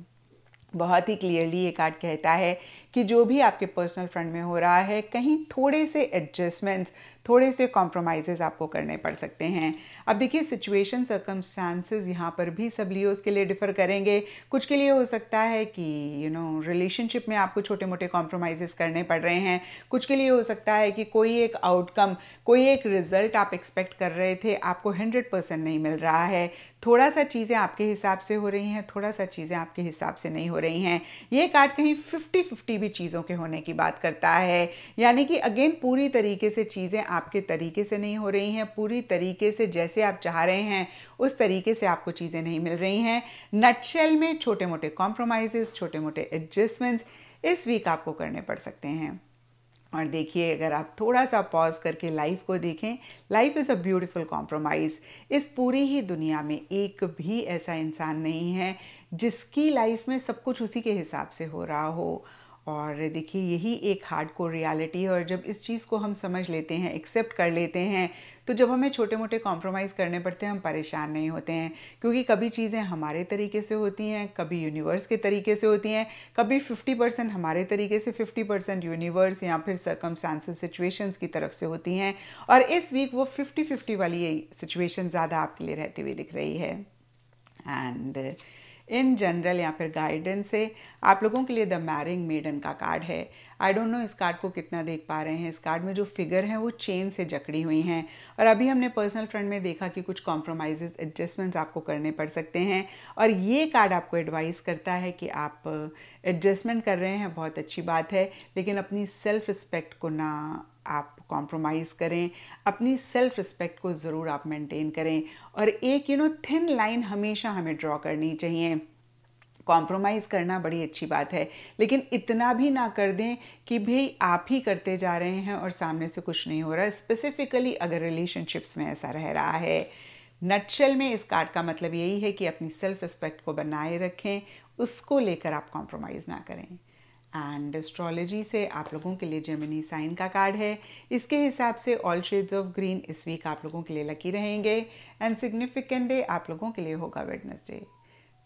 बहुत ही क्लियरली ये कार्ड कहता है कि जो भी आपके पर्सनल फ्रंट में हो रहा है कहीं थोड़े से एडजस्टमेंट्स थोड़े से कॉम्प्रोमाइज़ आपको करने पड़ सकते हैं अब देखिए सिचुएशन सर्कमस्टांसिस यहाँ पर भी सब लियोज के लिए डिफ़र करेंगे कुछ के लिए हो सकता है कि यू नो रिलेशनशिप में आपको छोटे मोटे कॉम्प्रोमाइज़ करने पड़ रहे हैं कुछ के लिए हो सकता है कि कोई एक आउटकम कोई एक रिजल्ट आप एक्सपेक्ट कर रहे थे आपको हंड्रेड परसेंट नहीं मिल रहा है थोड़ा सा चीज़ें आपके हिसाब से हो रही हैं थोड़ा सा चीज़ें आपके हिसाब से नहीं हो रही हैं ये कार्ड कहीं फिफ्टी फिफ्टी भी चीज़ों के होने की बात करता है यानी कि अगेन पूरी तरीके से चीज़ें आपके तरीके से नहीं हो रही हैं पूरी तरीके से जैसे आप चाह रहे हैं उस तरीके से आपको चीज़ें नहीं मिल रही हैं नटशेल में छोटे मोटे कॉम्प्रोमाइज़ छोटे मोटे एडजस्टमेंट्स इस वीक आपको करने पड़ सकते हैं और देखिए अगर आप थोड़ा सा पॉज करके लाइफ को देखें life is a beautiful compromise इस पूरी ही दुनिया में एक भी ऐसा इंसान नहीं है जिसकी लाइफ में सब कुछ उसी के हिसाब से हो रहा हो और देखिए यही एक हार्ड कोर है और जब इस चीज़ को हम समझ लेते हैं एक्सेप्ट कर लेते हैं तो जब हमें छोटे मोटे कॉम्प्रोमाइज़ करने पड़ते हैं हम परेशान नहीं होते हैं क्योंकि कभी चीज़ें हमारे तरीके से होती हैं कभी यूनिवर्स के तरीके से होती हैं कभी 50 परसेंट हमारे तरीके से 50 परसेंट यूनिवर्स या फिर सर्कमस्टांसेस सिचुएशंस की तरफ से होती हैं और इस वीक वो फिफ्टी फिफ्टी वाली सिचुएशन ज़्यादा आपके लिए रहती हुई दिख रही है एंड इन जनरल या फिर गाइडेंस से आप लोगों के लिए द मैरिंग मेडन का कार्ड है आई डोंट नो इस कार्ड को कितना देख पा रहे हैं इस कार्ड में जो फिगर है वो चेन से जकड़ी हुई हैं और अभी हमने पर्सनल फ्रेंड में देखा कि कुछ कॉम्प्रोमाइजेज एडजस्टमेंट्स आपको करने पड़ सकते हैं और ये कार्ड आपको एडवाइस करता है कि आप एडजस्टमेंट uh, कर रहे हैं बहुत अच्छी बात है लेकिन अपनी सेल्फ रिस्पेक्ट को ना आप कॉम्प्रोमाइज़ करें अपनी सेल्फ रिस्पेक्ट को ज़रूर आप मेंटेन करें और एक यू नो थिन लाइन हमेशा हमें ड्रॉ करनी चाहिए कॉम्प्रोमाइज़ करना बड़ी अच्छी बात है लेकिन इतना भी ना कर दें कि भाई आप ही करते जा रहे हैं और सामने से कुछ नहीं हो रहा स्पेसिफिकली अगर रिलेशनशिप्स में ऐसा रह रहा है नटशेल में इस कार्ड का मतलब यही है कि अपनी सेल्फ रिस्पेक्ट को बनाए रखें उसको लेकर आप कॉम्प्रोमाइज़ ना करें एंड एस्ट्रोलॉजी से आप लोगों के लिए जेमिनी साइन का कार्ड है इसके हिसाब से ऑल शेड्स ऑफ ग्रीन इस वीक आप लोगों के लिए लकी रहेंगे एंड सिग्निफिकेंट डे आप लोगों के लिए होगा वेडनेसडे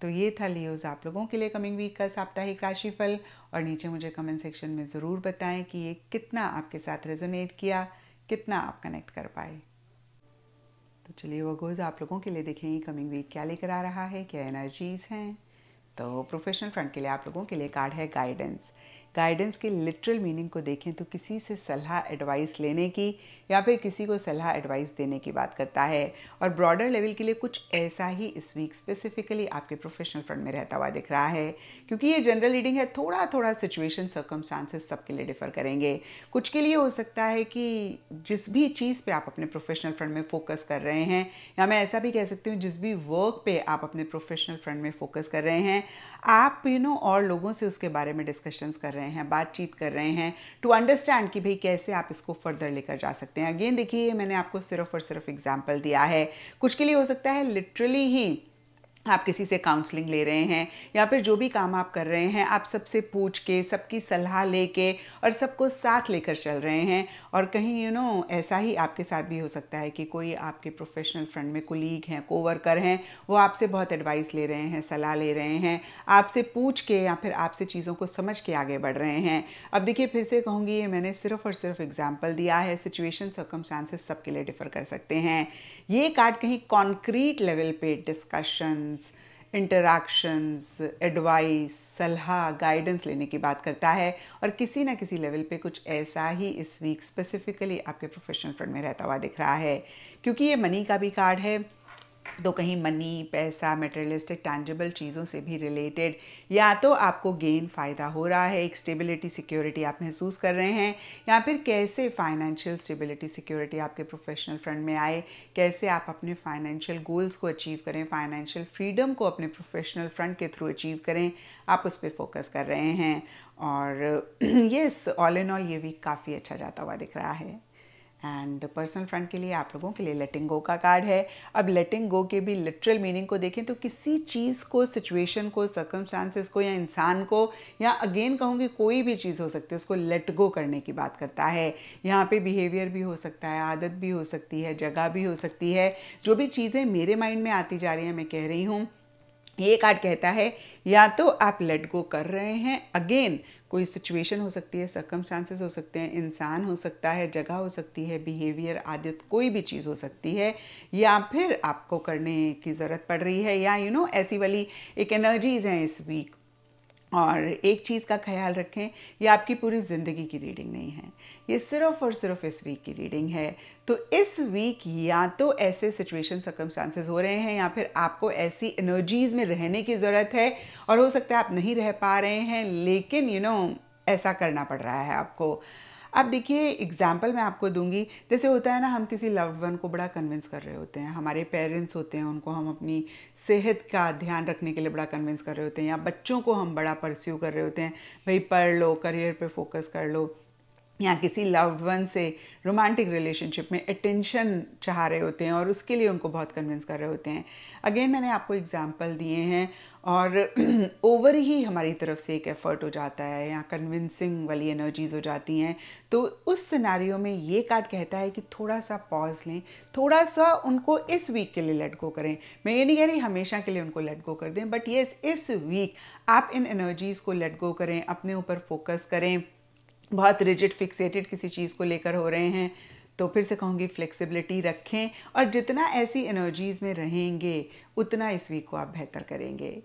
तो ये था लियोज आप लोगों के लिए कमिंग वीक का साप्ताहिक राशिफल और नीचे मुझे कमेंट सेक्शन में ज़रूर बताएं कि ये कितना आपके साथ रेजोनेट किया कितना आप कनेक्ट कर पाए तो चलिए वो गोज़ आप लोगों के लिए देखेंगे कमिंग वीक क्या लेकर आ रहा है क्या एनर्जीज़ हैं तो प्रोफेशनल फ्रंट के लिए आप लोगों के लिए कार्ड है गाइडेंस गाइडेंस के लिटरल मीनिंग को देखें तो किसी से सलाह एडवाइस लेने की या फिर किसी को सलाह एडवाइस देने की बात करता है और ब्रॉडर लेवल के लिए कुछ ऐसा ही इस वीक स्पेसिफिकली आपके प्रोफेशनल फ्रंट में रहता हुआ दिख रहा है क्योंकि ये जनरल रीडिंग है थोड़ा थोड़ा सिचुएशन सर्कमस्टांसेस सबके लिए डिफर करेंगे कुछ के लिए हो सकता है कि जिस भी चीज़ पे आप अपने प्रोफेशनल फ्रंट में फोकस कर रहे हैं या मैं ऐसा भी कह सकती हूँ जिस भी वर्क पे आप अपने प्रोफेशनल फ्रंट में फोकस कर रहे हैं आप यू नो और लोगों से उसके बारे में डिस्कशंस कर रहे हैं रहे हैं बातचीत कर रहे हैं टू अंडरस्टैंड कि भाई कैसे आप इसको फर्दर लेकर जा सकते हैं अगेन देखिए मैंने आपको सिर्फ और सिर्फ एग्जाम्पल दिया है कुछ के लिए हो सकता है लिटरली ही आप किसी से काउंसलिंग ले रहे हैं या फिर जो भी काम आप कर रहे हैं आप सबसे पूछ के सबकी सलाह ले और सबको साथ लेकर चल रहे हैं और कहीं यू you नो know, ऐसा ही आपके साथ भी हो सकता है कि कोई आपके प्रोफेशनल फ्रेंड में कोलीग हैं कोवर्कर हैं वो आपसे बहुत एडवाइस ले रहे हैं सलाह ले रहे हैं आपसे पूछ के या फिर आपसे चीज़ों को समझ के आगे बढ़ रहे हैं अब देखिए फिर से कहूँगी ये मैंने सिर्फ और सिर्फ एग्जाम्पल दिया है सिचुएशन सर्कमस्टांसेस सबके लिए डिफ़र कर सकते हैं ये कार्ड कहीं कॉन्क्रीट लेवल पे डिस्कशंस इंटरैक्शंस एडवाइस सलाह गाइडेंस लेने की बात करता है और किसी ना किसी लेवल पे कुछ ऐसा ही इस वीक स्पेसिफिकली आपके प्रोफेशनल फ्रंट में रहता हुआ दिख रहा है क्योंकि ये मनी का भी कार्ड है तो कहीं मनी पैसा मेटेरियलिस्टिक टैंजेबल चीज़ों से भी रिलेटेड या तो आपको गेन फ़ायदा हो रहा है एक स्टेबिलिटी सिक्योरिटी आप महसूस कर रहे हैं या फिर कैसे फाइनेंशियल स्टेबिलिटी सिक्योरिटी आपके प्रोफेशनल फ्रंट में आए कैसे आप अपने फाइनेंशियल गोल्स को अचीव करें फाइनेंशियल फ्रीडम को अपने प्रोफेशनल फ्रंट के थ्रू अचीव करें आप उस पर फोकस कर रहे हैं और येस ऑल इन ऑल ये वीक काफ़ी अच्छा जाता हुआ दिख रहा है एंड पर्सनल फ्रेंड के लिए आप लोगों के लिए लेटिंग गो का कार्ड है अब लेटिंग गो के भी लिटरल मीनिंग को देखें तो किसी चीज़ को सिचुएशन को सर्कमस्टांसिस को या इंसान को या अगेन कहूँगी कोई भी चीज़ हो सकती है उसको लेट गो करने की बात करता है यहाँ पे बिहेवियर भी हो सकता है आदत भी हो सकती है जगह भी हो सकती है जो भी चीज़ें मेरे माइंड में आती जा रही हैं मैं कह रही हूँ ये कार्ड कहता है या तो आप लेट गो कर रहे हैं अगेन कोई सिचुएशन हो सकती है सकम चांसेस हो सकते हैं इंसान हो सकता है जगह हो सकती है बिहेवियर आदत कोई भी चीज़ हो सकती है या फिर आपको करने की ज़रूरत पड़ रही है या यू you नो know, ऐसी वाली एक एनर्जीज़ हैं इस वीक और एक चीज़ का ख्याल रखें ये आपकी पूरी ज़िंदगी की रीडिंग नहीं है ये सिर्फ और सिर्फ इस वीक की रीडिंग है तो इस वीक या तो ऐसे सिचुएशन सर्कमस्टांसेस हो रहे हैं या फिर आपको ऐसी एनर्जीज़ में रहने की ज़रूरत है और हो सकता है आप नहीं रह पा रहे हैं लेकिन यू you नो know, ऐसा करना पड़ रहा है आपको अब देखिए एग्जाम्पल मैं आपको दूंगी जैसे होता है ना हम किसी लव्ड वन को बड़ा कन्विंस कर रहे होते हैं हमारे पेरेंट्स होते हैं उनको हम अपनी सेहत का ध्यान रखने के लिए बड़ा कन्विंस कर रहे होते हैं या बच्चों को हम बड़ा परस्यू कर रहे होते हैं भाई पढ़ लो करियर पर फोकस कर लो या किसी लव्ड वन से रोमांटिक रिलेशनशिप में अटेंशन चाह रहे होते हैं और उसके लिए उनको बहुत कन्विंस कर रहे होते हैं अगेन मैंने आपको एग्जाम्पल दिए हैं और ओवर ही हमारी तरफ से एक एफ़र्ट हो जाता है या कन्विंसिंग वाली एनर्जीज हो जाती हैं तो उस सिनारियों में ये कार्ड कहता है कि थोड़ा सा पॉज लें थोड़ा सा उनको इस वीक के लिए लेट गो करें मैं ये नहीं कह रही हमेशा के लिए उनको लेट गो कर दें बट येस इस वीक आप इन एनर्जीज़ को लेट गो करें अपने ऊपर फोकस करें बहुत रिजिड फिक्सेटेड किसी चीज़ को लेकर हो रहे हैं तो फिर से कहूँगी फ्लेक्सिबिलिटी रखें और जितना ऐसी एनर्जीज़ में रहेंगे उतना इस वीक को आप बेहतर करेंगे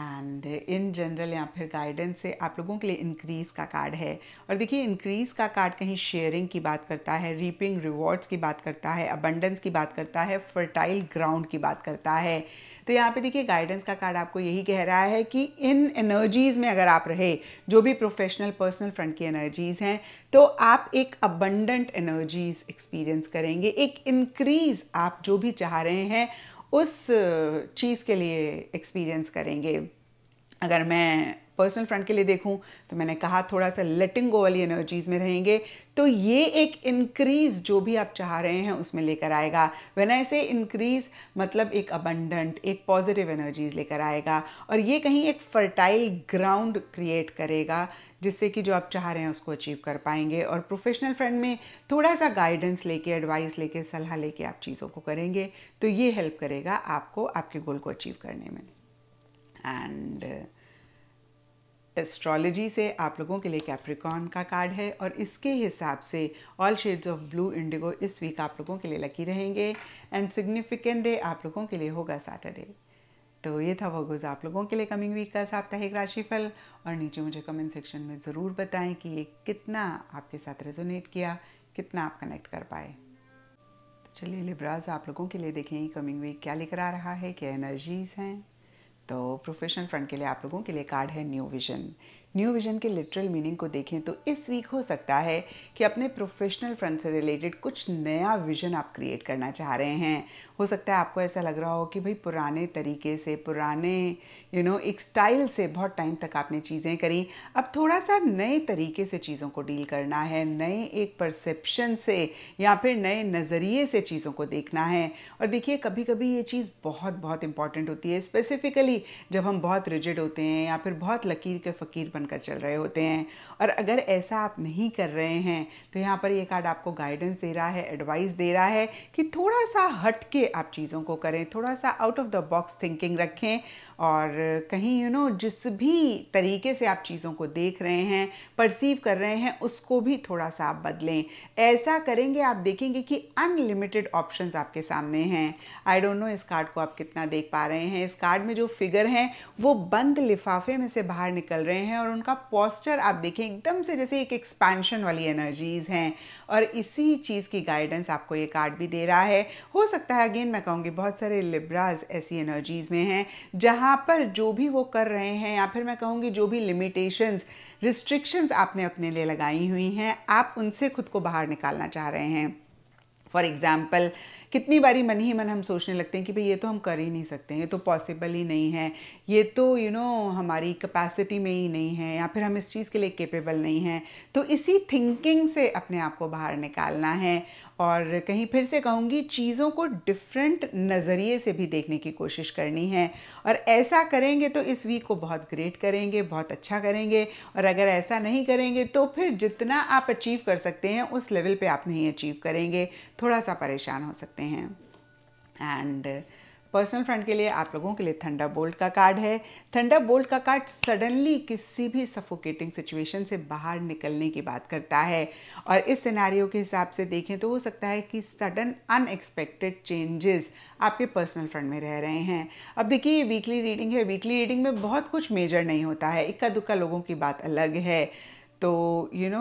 एंड इन जनरल या फिर गाइडेंस से आप लोगों के लिए इंक्रीज़ का कार्ड है और देखिए इंक्रीज़ का कार्ड कहीं शेयरिंग की बात करता है रीपिंग रिवॉर्ड्स की बात करता है अबंडेंस की बात करता है फर्टाइल ग्राउंड की बात करता है तो यहाँ पे देखिए गाइडेंस का कार्ड आपको यही कह रहा है कि इन एनर्जीज़ में अगर आप रहे जो भी प्रोफेशनल पर्सनल फ्रंट की एनर्जीज़ हैं तो आप एक अबंडेंट एनर्जीज़ एक्सपीरियंस करेंगे एक इंक्रीज़ आप जो भी चाह रहे हैं उस चीज़ के लिए एक्सपीरियंस करेंगे अगर मैं पर्सनल फ्रंट के लिए देखूं तो मैंने कहा थोड़ा सा लेटिंग गो वाली एनर्जीज में रहेंगे तो ये एक इंक्रीज जो भी आप चाह रहे हैं उसमें लेकर आएगा वेन आई से इंक्रीज मतलब एक अबंडेंट एक पॉजिटिव एनर्जीज लेकर आएगा और ये कहीं एक फर्टाइल ग्राउंड क्रिएट करेगा जिससे कि जो आप चाह रहे हैं उसको अचीव कर पाएंगे और प्रोफेशनल फ्रेंड में थोड़ा सा गाइडेंस लेके एडवाइस लेके सलाह लेके आप चीज़ों को करेंगे तो ये हेल्प करेगा आपको आपके गोल को अचीव करने में एंड एस्ट्रोलॉजी से आप लोगों के लिए कैप्रिकॉन का कार्ड है और इसके हिसाब से all shades of blue indigo इस वीक आप लोगों के लिए लकी रहेंगे एंड सिग्निफिकेंट डे आप लोगों के लिए होगा सैटरडे तो ये था वगोज आप लोगों के लिए कमिंग वीक का साप्ताहिक राशिफल और नीचे मुझे कमेंट सेक्शन में ज़रूर बताएं कि ये कितना आपके साथ रेजोनेट किया कितना आप कनेक्ट कर पाए तो चलिए लिब्राज आप लोगों के लिए देखें कमिंग वीक क्या लेकर आ रहा है क्या एनर्जीज़ हैं तो प्रोफेशनल फ्रंट के लिए आप लोगों के लिए कार्ड है न्यू विजन न्यू विजन के लिटरल मीनिंग को देखें तो इस वीक हो सकता है कि अपने प्रोफेशनल फ्रंट से रिलेटेड कुछ नया विजन आप क्रिएट करना चाह रहे हैं हो सकता है आपको ऐसा लग रहा हो कि भाई पुराने तरीके से पुराने यू you नो know, एक स्टाइल से बहुत टाइम तक आपने चीज़ें करी अब थोड़ा सा नए तरीके से चीज़ों को डील करना है नए एक परसेप्शन से या फिर नए नज़रिए से चीज़ों को देखना है और देखिए कभी कभी ये चीज़ बहुत बहुत इंपॉर्टेंट होती है स्पेसिफिकली जब हम बहुत रिजिड होते हैं या फिर बहुत लकीर के फ़कीर बन बनकर चल रहे होते हैं और अगर ऐसा आप नहीं कर रहे हैं तो यहाँ पर ये कार्ड आपको गाइडेंस दे रहा है एडवाइस दे रहा है कि थोड़ा सा हट के आप चीज़ों को करें थोड़ा सा out of the box thinking रखें और कहीं यू you नो know, जिस भी तरीके से आप चीज़ों को देख रहे हैं परसीव कर रहे हैं उसको भी थोड़ा सा आप बदलें ऐसा करेंगे आप देखेंगे कि अनलिमिटेड ऑप्शंस आपके सामने हैं आई डोंट नो इस कार्ड को आप कितना देख पा रहे हैं इस कार्ड में जो फिगर हैं वो बंद लिफाफे में से बाहर निकल रहे हैं और उनका पॉस्चर आप देखें एकदम से जैसे एक एक्सपेंशन वाली एनर्जीज़ हैं और इसी चीज़ की गाइडेंस आपको ये कार्ड भी दे रहा है हो सकता है अगेन मैं कहूँगी बहुत सारे लिब्राज ऐसी एनर्जीज़ में हैं जहाँ यहाँ पर जो भी वो कर रहे हैं या फिर मैं कहूँगी जो भी लिमिटेशंस रिस्ट्रिक्शंस आपने अपने लिए लगाई हुई हैं आप उनसे खुद को बाहर निकालना चाह रहे हैं फॉर एग्ज़ाम्पल कितनी बारी मन ही मन हम सोचने लगते हैं कि भाई ये तो हम कर ही नहीं सकते ये तो पॉसिबल ही नहीं है ये तो यू you नो know, हमारी कैपेसिटी में ही नहीं है या फिर हम इस चीज़ के लिए केपेबल नहीं हैं तो इसी थिंकिंग से अपने आप को बाहर निकालना है और कहीं फिर से कहूँगी चीज़ों को डिफरेंट नज़रिए से भी देखने की कोशिश करनी है और ऐसा करेंगे तो इस वीक को बहुत ग्रेट करेंगे बहुत अच्छा करेंगे और अगर ऐसा नहीं करेंगे तो फिर जितना आप अचीव कर सकते हैं उस लेवल पे आप नहीं अचीव करेंगे थोड़ा सा परेशान हो सकते हैं एंड पर्सनल फ्रंट के लिए आप लोगों के लिए थंडा बोल्ट का कार्ड है थंडा बोल्ट का कार्ड सडनली किसी भी सफोकेटिंग सिचुएशन से बाहर निकलने की बात करता है और इस सिनारियों के हिसाब से देखें तो हो सकता है कि सडन अनएक्सपेक्टेड चेंजेस आपके पर्सनल फ्रंट में रह रहे हैं अब देखिए ये वीकली रीडिंग है वीकली रीडिंग में बहुत कुछ मेजर नहीं होता है इक्का दुक्का लोगों की बात अलग है तो यू नो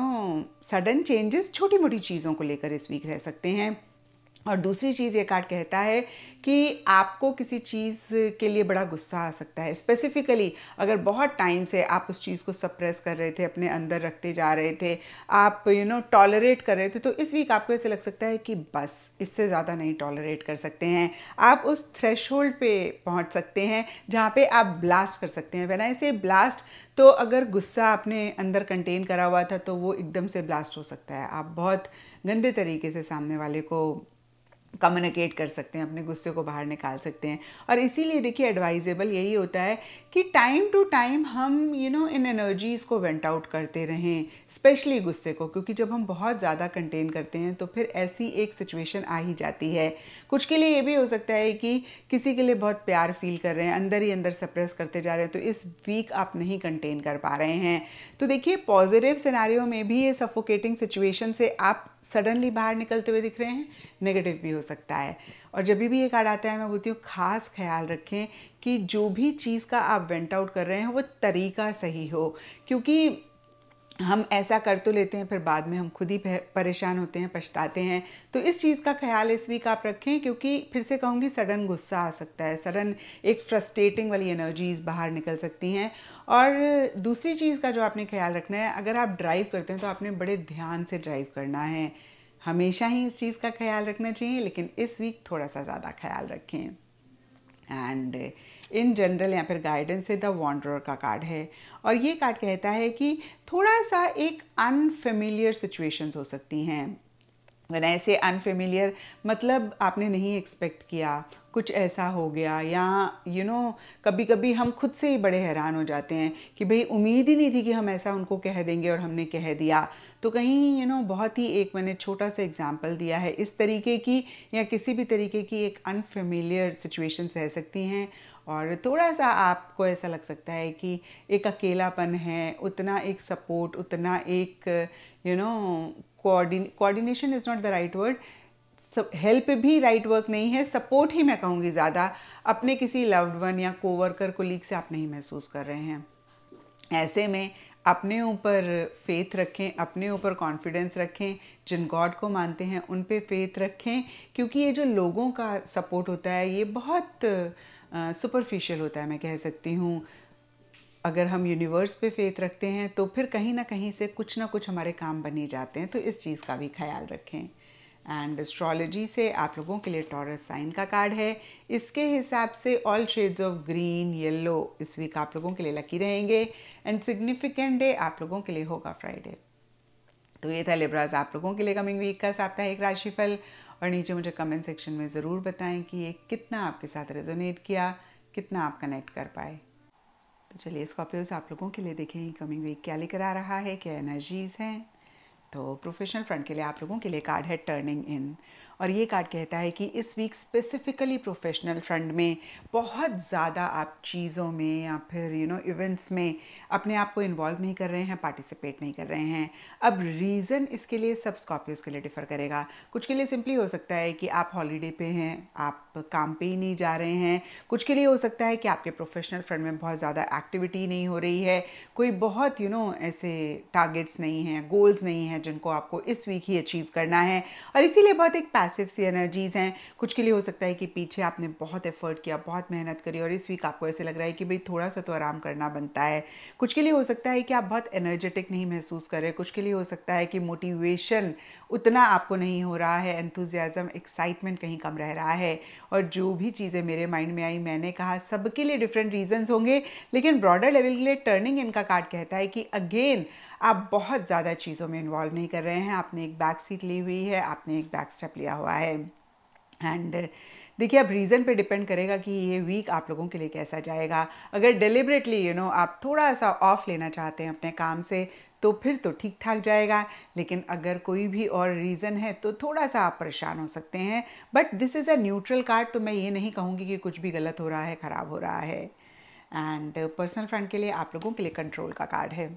सडन चेंजेस छोटी मोटी चीज़ों को लेकर इस वीक रह सकते हैं और दूसरी चीज़ ये कार्ड कहता है कि आपको किसी चीज़ के लिए बड़ा गुस्सा आ सकता है स्पेसिफिकली अगर बहुत टाइम से आप उस चीज़ को सप्रेस कर रहे थे अपने अंदर रखते जा रहे थे आप यू नो टॉलरेट कर रहे थे तो इस वीक आपको ऐसे लग सकता है कि बस इससे ज़्यादा नहीं टॉलरेट कर सकते हैं आप उस थ्रेश होल्ड पर पहुँच सकते हैं जहाँ पर आप ब्लास्ट कर सकते हैं वैना ऐसे ब्लास्ट तो अगर गुस्सा आपने अंदर कंटेन करा हुआ था तो वो एकदम से ब्लास्ट हो सकता है आप बहुत गंदे तरीके से सामने वाले को कम्युनिकेट कर सकते हैं अपने गुस्से को बाहर निकाल सकते हैं और इसीलिए देखिए एडवाइजेबल यही होता है कि टाइम टू टाइम हम यू नो इन एनर्जीज़ को वेंट आउट करते रहें स्पेशली गुस्से को क्योंकि जब हम बहुत ज़्यादा कंटेन करते हैं तो फिर ऐसी एक सिचुएशन आ ही जाती है कुछ के लिए ये भी हो सकता है कि किसी के लिए बहुत प्यार फील कर रहे हैं अंदर ही अंदर सप्रेस करते जा रहे हैं तो इस वीक आप नहीं कंटेन कर पा रहे हैं तो देखिए पॉजिटिव सिनारियों में भी ये सफोकेटिंग सिचुएशन से आप सडनली बाहर निकलते हुए दिख रहे हैं नेगेटिव भी हो सकता है और जब भी ये कार्ड आता है मैं बोलती हूँ खास ख्याल रखें कि जो भी चीज़ का आप वेंट आउट कर रहे हैं वो तरीका सही हो क्योंकि हम ऐसा कर तो लेते हैं फिर बाद में हम खुद ही परेशान होते हैं पछताते हैं तो इस चीज़ का ख्याल इस वीक आप रखें क्योंकि फिर से कहूँगी सडन गुस्सा आ सकता है सडन एक फ्रस्ट्रेटिंग वाली एनर्जीज बाहर निकल सकती हैं और दूसरी चीज़ का जो आपने ख्याल रखना है अगर आप ड्राइव करते हैं तो आपने बड़े ध्यान से ड्राइव करना है हमेशा ही इस चीज़ का ख्याल रखना चाहिए लेकिन इस वीक थोड़ा सा ज़्यादा ख्याल रखें एंड इन जनरल या फिर गाइडेंस से द वॉन्ड्रर का कार्ड है और ये कार्ड कहता है कि थोड़ा सा एक अनफेमिलियर सिचुएशंस हो सकती हैं when ऐसे अनफेमिलियर मतलब आपने नहीं एक्सपेक्ट किया कुछ ऐसा हो गया या यू you नो know, कभी कभी हम खुद से ही बड़े हैरान हो जाते हैं कि भाई उम्मीद ही नहीं थी कि हम ऐसा उनको कह देंगे और हमने कह दिया तो कहीं यू you नो know, बहुत ही एक मैंने छोटा सा एग्जाम्पल दिया है इस तरीके की या किसी भी तरीके की एक अनफेमिलियर सिचुएशन रह सकती हैं और थोड़ा सा आपको ऐसा लग सकता है कि एक अकेलापन है उतना एक सपोर्ट उतना एक you you know know, coordination is not the right word help भी राइट right वर्क नहीं है सपोर्ट ही मैं कहूँगी ज़्यादा अपने किसी लव्ड वन या कोवर्कर कोलीग से आप नहीं महसूस कर रहे हैं ऐसे में अपने ऊपर फेथ रखें अपने ऊपर कॉन्फिडेंस रखें जिन गॉड को मानते हैं उन पे फेथ रखें क्योंकि ये जो लोगों का सपोर्ट होता है ये बहुत सुपरफिशियल होता है मैं कह सकती हूँ अगर हम यूनिवर्स पे फेथ रखते हैं तो फिर कहीं ना कहीं से कुछ ना कुछ हमारे काम बने जाते हैं तो इस चीज़ का भी ख्याल रखें एंड एस्ट्रोलॉजी से आप लोगों के लिए टॉरस साइन का कार्ड है इसके हिसाब से all shades of green yellow इस वीक आप लोगों के लिए लकी रहेंगे एंड सिग्निफिकेंट डे आप लोगों के लिए होगा फ्राइडे तो ये था लिब्राज आप लोगों के लिए कमिंग वीक का साप्ताहिक राशिफल और नीचे मुझे कमेंट सेक्शन में ज़रूर बताएं कि ये कितना आपके साथ रेजोनेट किया कितना आप कनेक्ट कर पाए तो चलिए से आप लोगों के लिए देखें कमिंग वीक क्या लेकर आ रहा है क्या एनर्जीज हैं तो प्रोफेशनल फ्रंट के लिए आप लोगों के लिए कार्ड है टर्निंग इन और ये कार्ड कहता है कि इस वीक स्पेसिफिकली प्रोफेशनल फ्रंट में बहुत ज़्यादा आप चीज़ों में या फिर यू नो इवेंट्स में अपने आप को इन्वॉल्व नहीं कर रहे हैं पार्टिसिपेट नहीं कर रहे हैं अब रीज़न इसके लिए सब स्कॉर्पियोज के लिए डिफ़र करेगा कुछ के लिए सिंपली हो सकता है कि आप हॉलीडे पे हैं आप काम पे ही नहीं जा रहे हैं कुछ के लिए हो सकता है कि आपके प्रोफेशनल फ्रंट में बहुत ज़्यादा एक्टिविटी नहीं हो रही है कोई बहुत यू you नो know, ऐसे टारगेट्स नहीं हैं गोल्स नहीं हैं जिनको आपको इस वीक ही अचीव करना है और इसीलिए बहुत एक पैसिव सी एनर्जीज़ हैं कुछ के लिए हो सकता है कि पीछे आपने बहुत एफर्ट किया बहुत मेहनत करी और इस वीक आपको ऐसे लग रहा है कि भाई थोड़ा सा तो आराम करना बनता है कुछ के लिए हो सकता है कि आप बहुत एनर्जेटिक नहीं महसूस कर रहे कुछ के लिए हो सकता है कि मोटिवेशन उतना आपको नहीं हो रहा है एंथुजियाज़म एक्साइटमेंट कहीं कम रह रहा है और जो भी चीज़ें मेरे माइंड में आई मैंने कहा सबके लिए डिफरेंट रीजन होंगे लेकिन ब्रॉडर लेवल के लिए टर्निंग इनका कार्ड कहता है कि अगेन आप बहुत ज़्यादा चीज़ों में इन्वॉल्व नहीं कर रहे हैं आपने एक बैक सीट ली हुई है आपने एक बैक स्टेप लिया हुआ है एंड देखिए अब रीज़न पे डिपेंड करेगा कि ये वीक आप लोगों के लिए कैसा जाएगा अगर डेलिबरेटली यू नो आप थोड़ा सा ऑफ लेना चाहते हैं अपने काम से तो फिर तो ठीक ठाक जाएगा लेकिन अगर कोई भी और रीज़न है तो थोड़ा सा आप परेशान हो सकते हैं but this is a neutral card तो मैं ये नहीं कहूँगी कि कुछ भी गलत हो रहा है ख़राब हो रहा है एंड पर्सनल फ्रेंड के लिए आप लोगों के लिए कंट्रोल का कार्ड है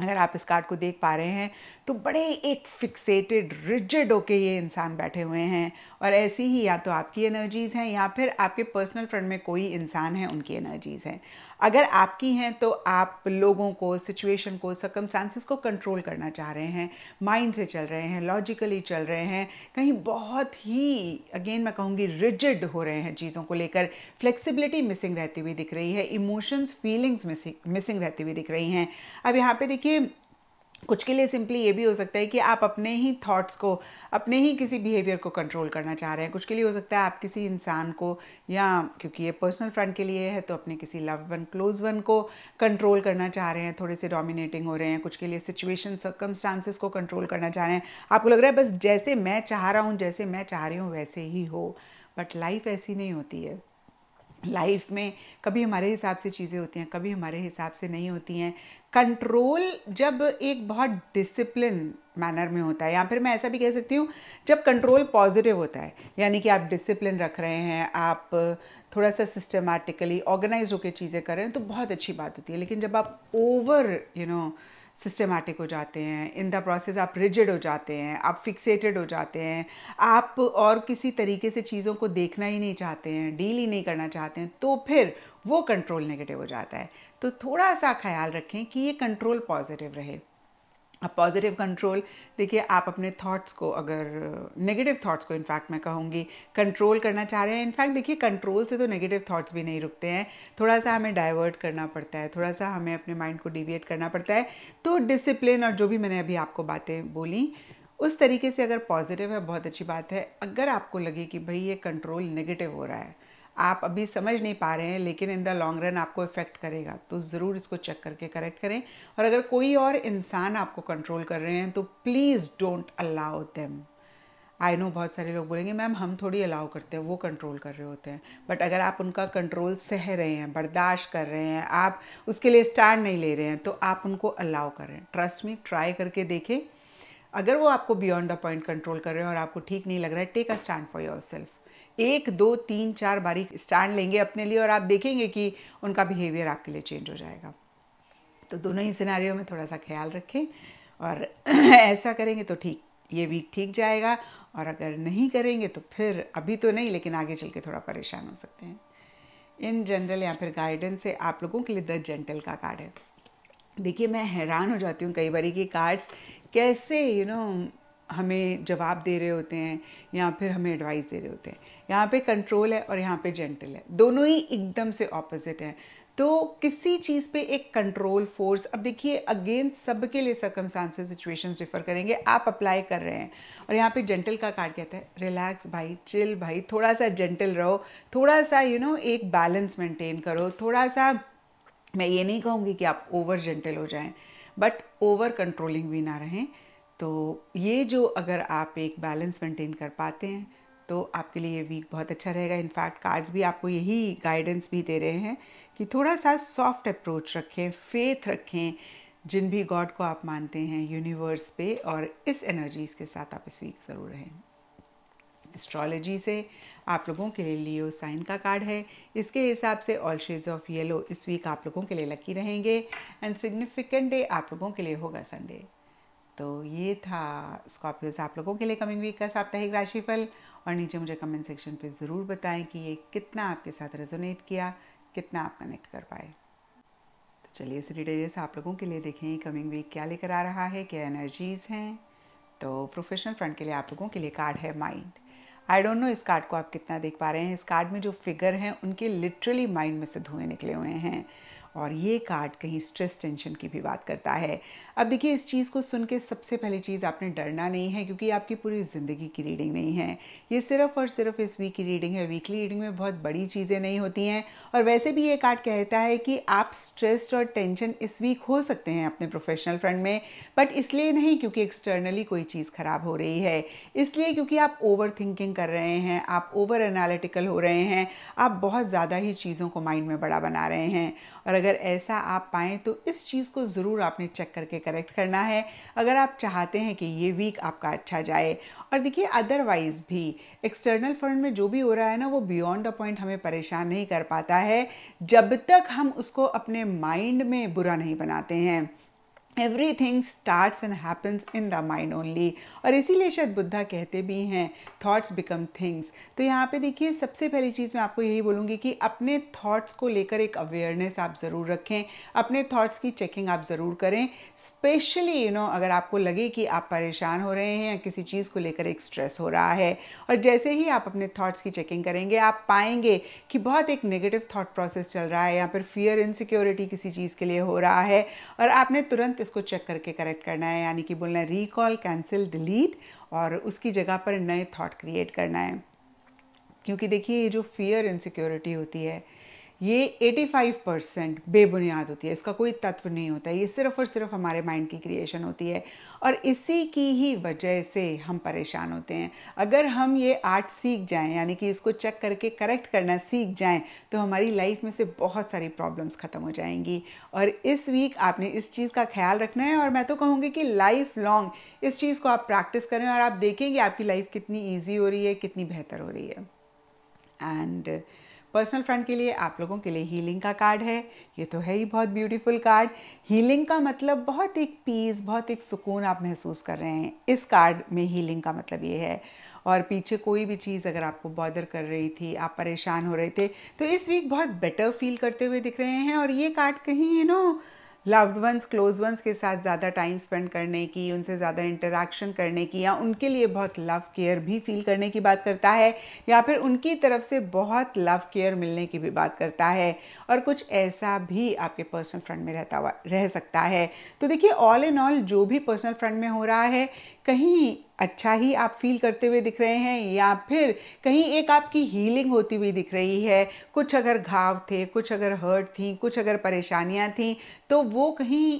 अगर आप इस कार्ड को देख पा रहे हैं तो बड़े एक फिक्सेटेड रिजिड होके ये इंसान बैठे हुए हैं और ऐसी ही या तो आपकी एनर्जीज़ हैं या फिर आपके पर्सनल फ्रेंड में कोई इंसान है उनकी एनर्जीज़ हैं अगर आपकी हैं तो आप लोगों को सिचुएशन को सकम को कंट्रोल करना चाह रहे हैं माइंड से चल रहे हैं लॉजिकली चल रहे हैं कहीं बहुत ही अगेन मैं कहूँगी रिजिड हो रहे हैं चीज़ों को लेकर फ्लेक्सिबिलिटी मिसिंग रहती हुई दिख रही है इमोशंस फीलिंग्स मिसिंग मिसिंग रहती हुई दिख रही हैं अब यहाँ पे देखिए कुछ के लिए सिंपली ये भी हो सकता है कि आप अपने ही थॉट्स को अपने ही किसी बिहेवियर को कंट्रोल करना चाह रहे हैं कुछ के लिए हो सकता है आप किसी इंसान को या क्योंकि ये पर्सनल फ्रेंड के लिए है तो अपने किसी लव वन क्लोज वन को कंट्रोल करना चाह रहे हैं थोड़े से डोमिनेटिंग हो रहे हैं कुछ के लिए सिचुएशन सर्कमस्टांसिस को कंट्रोल करना चाह रहे हैं आपको लग रहा है बस जैसे मैं चाह रहा हूँ जैसे मैं चाह रही हूँ वैसे ही हो बट लाइफ ऐसी नहीं होती है लाइफ में कभी हमारे हिसाब से चीज़ें होती हैं कभी हमारे हिसाब से नहीं होती हैं कंट्रोल जब एक बहुत डिसिप्लिन मैनर में होता है या फिर मैं ऐसा भी कह सकती हूँ जब कंट्रोल पॉजिटिव होता है यानी कि आप डिसिप्लिन रख रहे हैं आप थोड़ा सा सिस्टमेटिकली ऑर्गेनाइज होकर चीज़ें कर रहे हैं तो बहुत अच्छी बात होती है लेकिन जब आप ओवर यू नो सिस्टमैटिक हो जाते हैं इन द प्रोसेस आप रिजिड हो जाते हैं आप फिक्सेटेड हो जाते हैं आप और किसी तरीके से चीज़ों को देखना ही नहीं चाहते हैं डील ही नहीं करना चाहते हैं तो फिर वो कंट्रोल नेगेटिव हो जाता है तो थोड़ा सा ख्याल रखें कि ये कंट्रोल पॉजिटिव रहे अब पॉजिटिव कंट्रोल देखिए आप अपने थॉट्स को अगर नेगेटिव थॉट्स को इनफैक्ट मैं कहूँगी कंट्रोल करना चाह रहे हैं इनफैक्ट देखिए कंट्रोल से तो नेगेटिव थॉट्स भी नहीं रुकते हैं थोड़ा सा हमें डाइवर्ट करना पड़ता है थोड़ा सा हमें अपने माइंड को डिविएट करना पड़ता है तो डिसिप्लिन और जो भी मैंने अभी आपको बातें बोली उस तरीके से अगर पॉजिटिव है बहुत अच्छी बात है अगर आपको लगे कि भाई ये कंट्रोल नेगेटिव हो रहा है आप अभी समझ नहीं पा रहे हैं लेकिन इन द लॉन्ग रन आपको इफ़ेक्ट करेगा तो ज़रूर इसको चेक करके करेक्ट करें और अगर कोई और इंसान आपको कंट्रोल कर रहे हैं तो please don't allow them I know बहुत सारे लोग बोलेंगे मैम हम थोड़ी अलाउ करते हैं वो कंट्रोल कर रहे होते हैं बट अगर आप उनका कंट्रोल सह रहे हैं बर्दाश्त कर रहे हैं आप उसके लिए स्टैंड नहीं ले रहे हैं तो आप उनको अलाउ करें ट्रस्ट में ट्राई करके देखें अगर वो आपको बियॉन्ड द पॉइंट कंट्रोल कर रहे हैं और आपको ठीक नहीं लग रहा है take a stand for yourself एक दो तीन चार बारी स्टैंड लेंगे अपने लिए और आप देखेंगे कि उनका बिहेवियर आपके लिए चेंज हो जाएगा तो दोनों ही सिनारियों में थोड़ा सा ख्याल रखें और ऐसा करेंगे तो ठीक ये वीक ठीक जाएगा और अगर नहीं करेंगे तो फिर अभी तो नहीं लेकिन आगे चल के थोड़ा परेशान हो सकते हैं इन जनरल या फिर गाइडेंस से आप लोगों के लिए द जेंटल का कार्ड है देखिए मैं हैरान हो जाती हूँ कई बार कि कार्ड्स कैसे यू you नो know, हमें जवाब दे रहे होते हैं या फिर हमें एडवाइस दे रहे होते हैं यहाँ पे कंट्रोल है और यहाँ पे जेंटल है दोनों ही एकदम से ऑपोजिट हैं तो किसी चीज़ पे एक कंट्रोल फोर्स अब देखिए अगेन सब के लिए सर्कमस्टांसेस सिचुएशन रिफर करेंगे आप अप्लाई कर रहे हैं और यहाँ पे जेंटल का कार्ड कहता है रिलैक्स भाई चिल भाई थोड़ा सा जेंटल रहो थोड़ा सा यू you नो know, एक बैलेंस मेंटेन करो थोड़ा सा मैं ये नहीं कहूँगी कि आप ओवर जेंटल हो जाएं बट ओवर कंट्रोलिंग भी ना रहें तो ये जो अगर आप एक बैलेंस मेंटेन कर पाते हैं तो आपके लिए ये वीक बहुत अच्छा रहेगा इनफैक्ट कार्ड्स भी आपको यही गाइडेंस भी दे रहे हैं कि थोड़ा सा सॉफ्ट अप्रोच रखें फेथ रखें जिन भी गॉड को आप मानते हैं यूनिवर्स पे और इस एनर्जीज के साथ आप इस वीक ज़रूर रहें एस्ट्रोलॉजी से आप लोगों के लिए लियो साइन का कार्ड है इसके हिसाब से ऑल शेड्स ऑफ येलो इस वीक आप लोगों के लिए लकी रहेंगे एंड सिग्निफिकेंट डे आप लोगों के लिए होगा संडे तो ये था स्कॉर्पियोज आप लोगों के लिए कमिंग वीक का साप्ताहिक राशिफल और नीचे मुझे कमेंट सेक्शन पे ज़रूर बताएं कि ये कितना आपके साथ रेजोनेट किया कितना आप कनेक्ट कर पाए तो चलिए सैटरडेज आप लोगों के लिए देखें कमिंग वीक क्या लेकर आ रहा है क्या एनर्जीज़ हैं तो प्रोफेशनल फ्रंट के लिए आप लोगों के लिए कार्ड है माइंड आई डोंट नो इस कार्ड को आप कितना देख पा रहे हैं इस कार्ड में जो फिगर हैं उनके लिटरली माइंड में से धुएँ निकले हुए हैं और ये कार्ड कहीं स्ट्रेस टेंशन की भी बात करता है अब देखिए इस चीज़ को सुन के सबसे पहली चीज़ आपने डरना नहीं है क्योंकि आपकी पूरी ज़िंदगी की रीडिंग नहीं है ये सिर्फ और सिर्फ इस वीक की रीडिंग है वीकली रीडिंग में बहुत बड़ी चीज़ें नहीं होती हैं और वैसे भी ये कार्ड कहता है कि आप स्ट्रेस्ड और टेंशन इस वीक हो सकते हैं अपने प्रोफेशनल फ्रंट में बट इसलिए नहीं क्योंकि एक्सटर्नली कोई चीज़ ख़राब हो रही है इसलिए क्योंकि आप ओवर थिंकिंग कर रहे हैं आप ओवर एनालिटिकल हो रहे हैं आप बहुत ज़्यादा ही चीज़ों को माइंड में बड़ा बना रहे हैं और अगर ऐसा आप पाएँ तो इस चीज़ को ज़रूर आपने चेक करके करेक्ट करना है अगर आप चाहते हैं कि ये वीक आपका अच्छा जाए और देखिए अदरवाइज़ भी एक्सटर्नल फंड में जो भी हो रहा है ना वो बियॉन्ड द पॉइंट हमें परेशान नहीं कर पाता है जब तक हम उसको अपने माइंड में बुरा नहीं बनाते हैं thing starts and happens in the mind only और इसीलिए शायद बुद्धा कहते भी हैं थाट्स बिकम थिंग्स तो यहाँ पे देखिए सबसे पहली चीज़ मैं आपको यही बोलूँगी कि अपने थाट्स को लेकर एक अवेयरनेस आप ज़रूर रखें अपने थाट्स की चेकिंग आप ज़रूर करें स्पेशली यू नो अगर आपको लगे कि आप परेशान हो रहे हैं या किसी चीज़ को लेकर एक स्ट्रेस हो रहा है और जैसे ही आप अपने थाट्स की चेकिंग करेंगे आप पाएंगे कि बहुत एक नेगेटिव थाट प्रोसेस चल रहा है या फिर फियर इनसिक्योरिटी किसी चीज़ के लिए हो रहा है और आपने तुरंत इसको चेक करके करेक्ट करना है यानी कि बोलना है रिकॉल कैंसिल डिलीट और उसकी जगह पर नए थॉट क्रिएट करना है क्योंकि देखिए ये जो फियर इनसिक्योरिटी होती है ये 85 परसेंट बेबुनियाद होती है इसका कोई तत्व नहीं होता है ये सिर्फ और सिर्फ हमारे माइंड की क्रिएशन होती है और इसी की ही वजह से हम परेशान होते हैं अगर हम ये आर्ट सीख जाएं यानी कि इसको चेक करके करेक्ट करना सीख जाएं तो हमारी लाइफ में से बहुत सारी प्रॉब्लम्स ख़त्म हो जाएंगी और इस वीक आपने इस चीज़ का ख्याल रखना है और मैं तो कहूँगी कि लाइफ लॉन्ग इस चीज़ को आप प्रैक्टिस करें और आप देखेंगे आपकी लाइफ कितनी ईजी हो रही है कितनी बेहतर हो रही है एंड पर्सनल फ्रेंड के लिए आप लोगों के लिए हीलिंग का कार्ड है ये तो है ही बहुत ब्यूटीफुल कार्ड हीलिंग का मतलब बहुत एक पीस बहुत एक सुकून आप महसूस कर रहे हैं इस कार्ड में हीलिंग का मतलब ये है और पीछे कोई भी चीज़ अगर आपको बॉदर कर रही थी आप परेशान हो रहे थे तो इस वीक बहुत बेटर फील करते हुए दिख रहे हैं और ये कार्ड कहीं you know loved ones close ones के साथ ज़्यादा टाइम स्पेंड करने की उनसे ज़्यादा इंटरेक्शन करने की या उनके लिए बहुत लव केयर भी फील करने की बात करता है या फिर उनकी तरफ से बहुत लव केयर मिलने की भी बात करता है और कुछ ऐसा भी आपके पर्सनल फ्रंट में रहता हुआ रह सकता है तो देखिए ऑल इन ऑल जो भी पर्सनल फ्रंट में हो रहा है कहीं अच्छा ही आप फील करते हुए दिख रहे हैं या फिर कहीं एक आपकी हीलिंग होती हुई दिख रही है कुछ अगर घाव थे कुछ अगर हर्ट थी कुछ अगर परेशानियां थी तो वो कहीं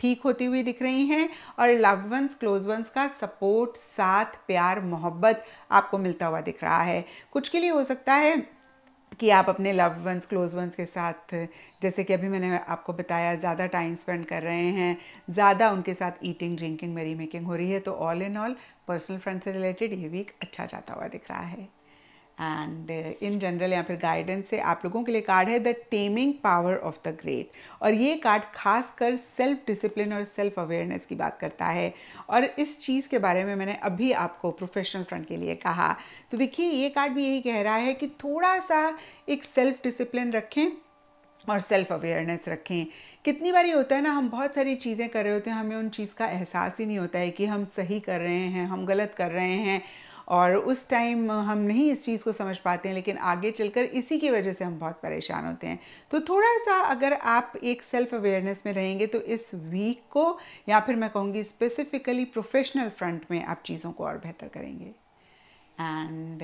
ठीक होती हुई दिख रही हैं और लव वंस क्लोज वंस का सपोर्ट साथ प्यार मोहब्बत आपको मिलता हुआ दिख रहा है कुछ के लिए हो सकता है कि आप अपने लव वंस क्लोज वंस के साथ जैसे कि अभी मैंने आपको बताया ज़्यादा टाइम स्पेंड कर रहे हैं ज़्यादा उनके साथ ईटिंग ड्रिंकिंग मेरी मेकिंग हो रही है तो all in all personal friend से रिलेटेड ये वीक अच्छा जाता हुआ दिख रहा है एंड इन जनरल या फिर गाइडेंस से आप लोगों के लिए कार्ड है the taming power of the great और ये कार्ड खास कर सेल्फ डिसिप्लिन और सेल्फ अवेयरनेस की बात करता है और इस चीज़ के बारे में मैंने अभी आपको प्रोफेशनल फ्रंट के लिए कहा तो देखिए ये कार्ड भी यही कह रहा है कि थोड़ा सा एक सेल्फ डिसिप्लिन रखें और सेल्फ अवेयरनेस रखें कितनी बार ये होता है ना हम बहुत सारी चीज़ें कर रहे होते हैं हमें उन चीज़ का एहसास ही नहीं होता है कि हम सही कर रहे हैं हम गलत कर रहे हैं और उस टाइम हम नहीं इस चीज़ को समझ पाते हैं लेकिन आगे चलकर इसी की वजह से हम बहुत परेशान होते हैं तो थोड़ा सा अगर आप एक सेल्फ अवेयरनेस में रहेंगे तो इस वीक को या फिर मैं कहूँगी स्पेसिफिकली प्रोफेशनल फ्रंट में आप चीज़ों को और बेहतर करेंगे एंड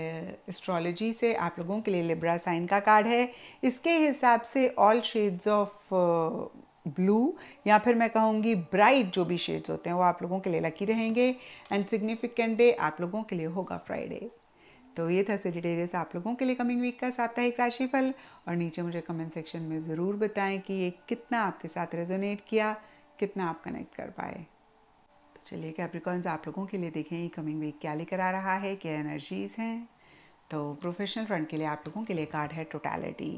एस्ट्रोलॉजी से आप लोगों के लिए लिब्रा साइन का कार्ड है इसके हिसाब से ऑल शेड्स ऑफ ब्लू या फिर मैं कहूँगी ब्राइट जो भी शेड्स होते हैं वो आप लोगों के लिए लकी रहेंगे एंड सिग्निफिकेंट डे आप लोगों के लिए होगा फ्राइडे तो ये था सेजिटेरियस आप लोगों के लिए कमिंग वीक का साप्ताहिक राशिफल और नीचे मुझे कमेंट सेक्शन में ज़रूर बताएं कि ये कितना आपके साथ रेजोनेट किया कितना आप कनेक्ट कर पाए तो चलिए कैप्रिकॉन्स आप लोगों के लिए देखें ये कमिंग वीक क्या लेकर आ रहा है क्या एनर्जीज़ हैं तो प्रोफेशनल फ्रंट के लिए आप लोगों के लिए कार्ड है टोटैलिटी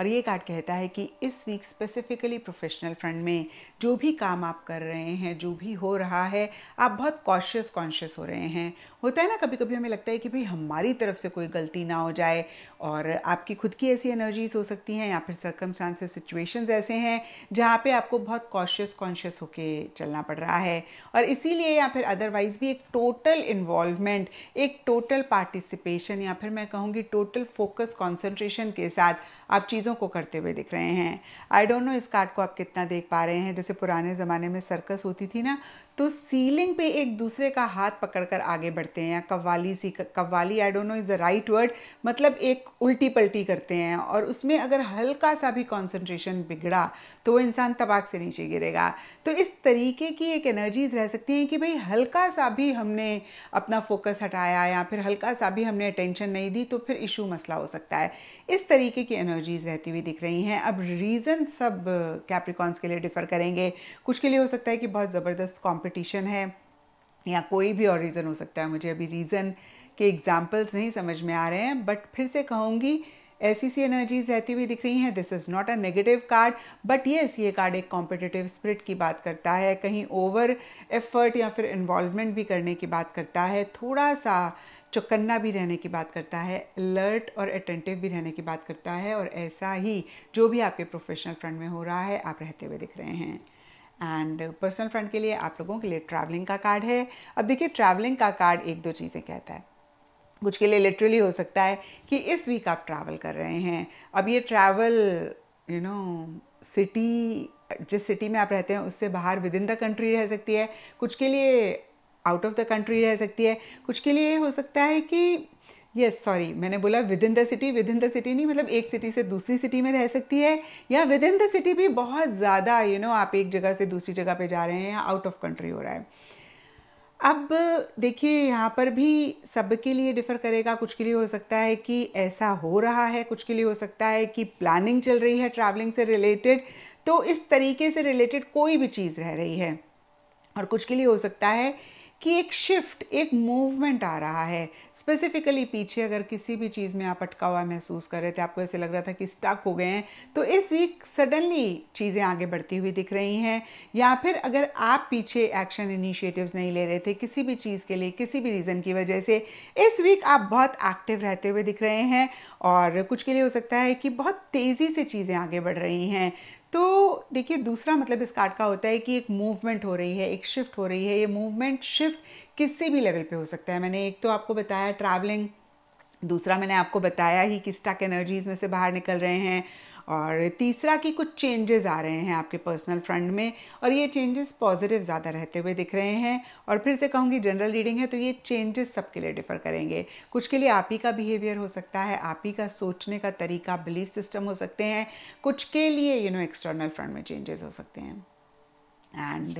और ये कार्ड कहता है कि इस वीक स्पेसिफिकली प्रोफेशनल फ्रंट में जो भी काम आप कर रहे हैं जो भी हो रहा है आप बहुत कॉशियस कॉन्शियस हो रहे हैं होता है ना कभी कभी हमें लगता है कि भाई हमारी तरफ से कोई गलती ना हो जाए और आपकी खुद की ऐसी एनर्जीज हो सकती हैं या फिर सरकम सिचुएशन ऐसे हैं जहाँ पे आपको बहुत कॉशियस कॉन्शियस होके चलना पड़ रहा है और इसीलिए या फिर अदरवाइज भी एक टोटल इन्वॉल्वमेंट एक टोटल पार्टिसिपेशन या फिर मैं कहूँगी टोटल फोकस कॉन्सेंट्रेशन के साथ आप चीज़ों को करते हुए दिख रहे हैं आई डोंट नो इस कार्ड को आप कितना देख पा रहे हैं जैसे पुराने ज़माने में सर्कस होती थी ना तो सीलिंग पे एक दूसरे का हाथ पकड़कर आगे बढ़ते हैं या कव्वाली सी qawwali I don't know is the right word मतलब एक उल्टी पलटी करते हैं और उसमें अगर हल्का सा भी कॉन्सेंट्रेशन बिगड़ा तो वो इंसान तबाक से नीचे गिरेगा तो इस तरीके की एक एनर्जीज रह सकती हैं कि भाई हल्का सा भी हमने अपना फोकस हटाया या फिर हल्का सा भी हमने अटेंशन नहीं दी तो फिर इशू मसला हो सकता है इस तरीके की एनर्जी एनर्जीज रहती हुई दिख रही हैं अब रीज़न सब कैप्रिकॉन्स के लिए डिफ़र करेंगे कुछ के लिए हो सकता है कि बहुत ज़बरदस्त कंपटीशन है या कोई भी और रीज़न हो सकता है मुझे अभी रीज़न के एग्जाम्पल्स नहीं समझ में आ रहे हैं बट फिर से कहूँगी ऐसी सी एनर्जीज रहती हुई दिख रही हैं this is not a negative card but yes ये कार्ड एक कॉम्पिटिटिव स्प्रिट की बात करता है कहीं ओवर एफर्ट या फिर इन्वॉल्वमेंट भी करने की बात करता है थोड़ा सा चौकन्ना भी रहने की बात करता है अलर्ट और अटेंटिव भी रहने की बात करता है और ऐसा ही जो भी आपके प्रोफेशनल फ्रंट में हो रहा है आप रहते हुए दिख रहे हैं एंड पर्सनल फ्रंट के लिए आप लोगों के लिए ट्रैवलिंग का कार्ड है अब देखिए ट्रैवलिंग का कार्ड एक दो चीज़ें कहता है कुछ के लिए लिटरली हो सकता है कि इस वीक आप ट्रैवल कर रहे हैं अब ये ट्रैवल यू नो सिटी जिस सिटी में आप रहते हैं उससे बाहर विद इन द कंट्री रह सकती है कुछ के लिए आउट ऑफ द कंट्री रह सकती है कुछ के लिए हो सकता है कि यस सॉरी मैंने बोला within the city within the city नहीं मतलब एक सिटी से दूसरी सिटी में रह सकती है या विद इन द सिटी भी बहुत ज़्यादा यू नो आप एक जगह से दूसरी जगह पे जा रहे हैं या आउट ऑफ कंट्री हो रहा है अब देखिए यहाँ पर भी सबके लिए डिफ़र करेगा कुछ के लिए हो सकता है कि ऐसा हो रहा है कुछ के लिए हो सकता है कि प्लानिंग चल रही है ट्रैवलिंग से रिलेटेड तो इस तरीके से रिलेटेड कोई भी चीज़ रह रही है और कुछ के लिए हो सकता है कि एक शिफ्ट एक मूवमेंट आ रहा है स्पेसिफिकली पीछे अगर किसी भी चीज़ में आप अटका हुआ महसूस कर रहे थे आपको ऐसे लग रहा था कि स्टक हो गए हैं तो इस वीक सडनली चीज़ें आगे बढ़ती हुई दिख रही हैं या फिर अगर आप पीछे एक्शन इनिशिएटिव्स नहीं ले रहे थे किसी भी चीज़ के लिए किसी भी रीज़न की वजह से इस वीक आप बहुत एक्टिव रहते हुए दिख रहे हैं और कुछ के लिए हो सकता है कि बहुत तेज़ी से चीज़ें आगे बढ़ रही हैं तो देखिए दूसरा मतलब इस कार्ड का होता है कि एक मूवमेंट हो रही है एक शिफ्ट हो रही है ये मूवमेंट शिफ्ट किसी भी लेवल पे हो सकता है मैंने एक तो आपको बताया ट्रैवलिंग दूसरा मैंने आपको बताया ही कि स्टक एनर्जीज में से बाहर निकल रहे हैं और तीसरा कि कुछ चेंजेस आ रहे हैं आपके पर्सनल फ्रंट में और ये चेंजेस पॉजिटिव ज़्यादा रहते हुए दिख रहे हैं और फिर से कहूँगी जनरल रीडिंग है तो ये चेंजेस सबके लिए डिफर करेंगे कुछ के लिए आप ही का बिहेवियर हो सकता है आप ही का सोचने का तरीका बिलीफ सिस्टम हो सकते हैं कुछ के लिए यू नो एक्सटर्नल फ्रंट में चेंजेस हो सकते हैं एंड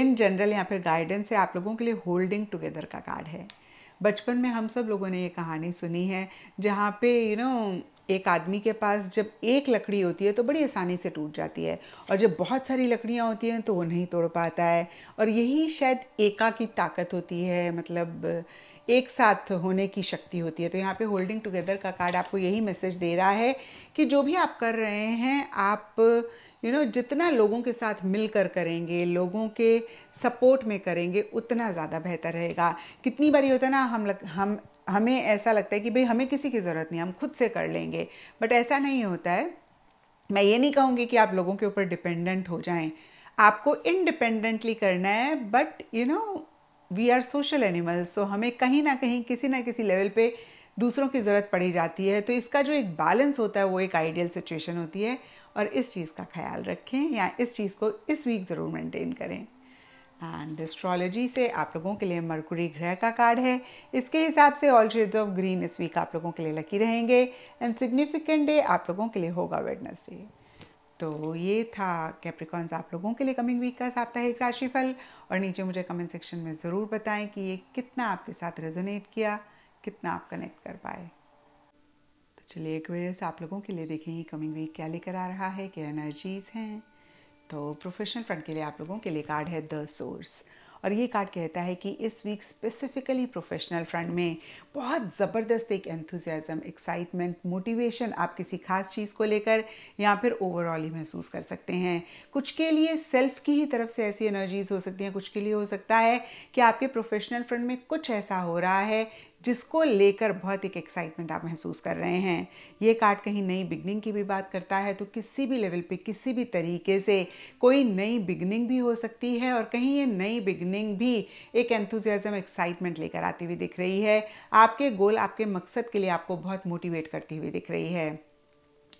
इन जनरल या फिर गाइडेंस है आप लोगों के लिए होल्डिंग टुगेदर का कार्ड है बचपन में हम सब लोगों ने ये कहानी सुनी है जहाँ पे यू you नो know, एक आदमी के पास जब एक लकड़ी होती है तो बड़ी आसानी से टूट जाती है और जब बहुत सारी लकड़ियाँ होती हैं तो वो नहीं तोड़ पाता है और यही शायद एका की ताकत होती है मतलब एक साथ होने की शक्ति होती है तो यहाँ पे होल्डिंग टुगेदर का कार्ड आपको यही मैसेज दे रहा है कि जो भी आप कर रहे हैं आप यू नो जितना लोगों के साथ मिलकर करेंगे लोगों के सपोर्ट में करेंगे उतना ज़्यादा बेहतर रहेगा कितनी बारी होता है ना हम लग, हम हमें ऐसा लगता है कि भाई हमें किसी की ज़रूरत नहीं हम खुद से कर लेंगे बट ऐसा नहीं होता है मैं ये नहीं कहूँगी कि आप लोगों के ऊपर डिपेंडेंट हो जाएं आपको इनडिपेंडेंटली करना है but you know we are social animals so हमें कहीं ना कहीं किसी ना किसी लेवल पे दूसरों की ज़रूरत पड़ी जाती है तो इसका जो एक बैलेंस होता है वो एक आइडियल सिचुएशन होती है और इस चीज़ का ख्याल रखें या इस चीज़ को इस वीक ज़रूर मेंटेन करें एंड एस्ट्रोलॉजी से आप लोगों के लिए मरकुरी ग्रह का कार्ड है इसके हिसाब से ऑल शेड्स ऑफ ग्रीन इस वीक आप लोगों के लिए लकी रहेंगे एंड सिग्निफिकेंट डे आप लोगों के लिए होगा वेडनेसडे तो ये था कैप्रिकॉन्स आप लोगों के लिए कमिंग वीक का साप्ताहिक राशिफल और नीचे मुझे कमेंट सेक्शन में ज़रूर बताएं कि ये कितना आपके साथ रेजोनेट किया कितना आप कनेक्ट कर पाए चलिए एक्वेरियस आप लोगों के लिए देखेंगे कमिंग वीक क्या लेकर आ रहा है क्या एनर्जीज हैं तो प्रोफेशनल फ्रंट के लिए आप लोगों के लिए कार्ड है द सोर्स और ये कार्ड कहता है कि इस वीक स्पेसिफिकली प्रोफेशनल फ्रंट में बहुत ज़बरदस्त एक एंथुजियाज़म एक्साइटमेंट मोटिवेशन आप किसी खास चीज़ को लेकर या फिर ओवरऑल ही महसूस कर सकते हैं कुछ के लिए सेल्फ की ही तरफ से ऐसी एनर्जीज हो सकती हैं कुछ के लिए हो सकता है कि आपके प्रोफेशनल फ्रंट में कुछ ऐसा हो रहा है जिसको लेकर बहुत एक एक्साइटमेंट आप महसूस कर रहे हैं ये कार्ड कहीं नई बिगनिंग की भी बात करता है तो किसी भी लेवल पे किसी भी तरीके से कोई नई बिगनिंग भी हो सकती है और कहीं ये नई बिगनिंग भी एक एंथुजियाज़म एक्साइटमेंट लेकर आती हुई दिख रही है आपके गोल आपके मकसद के लिए आपको बहुत मोटिवेट करती हुई दिख रही है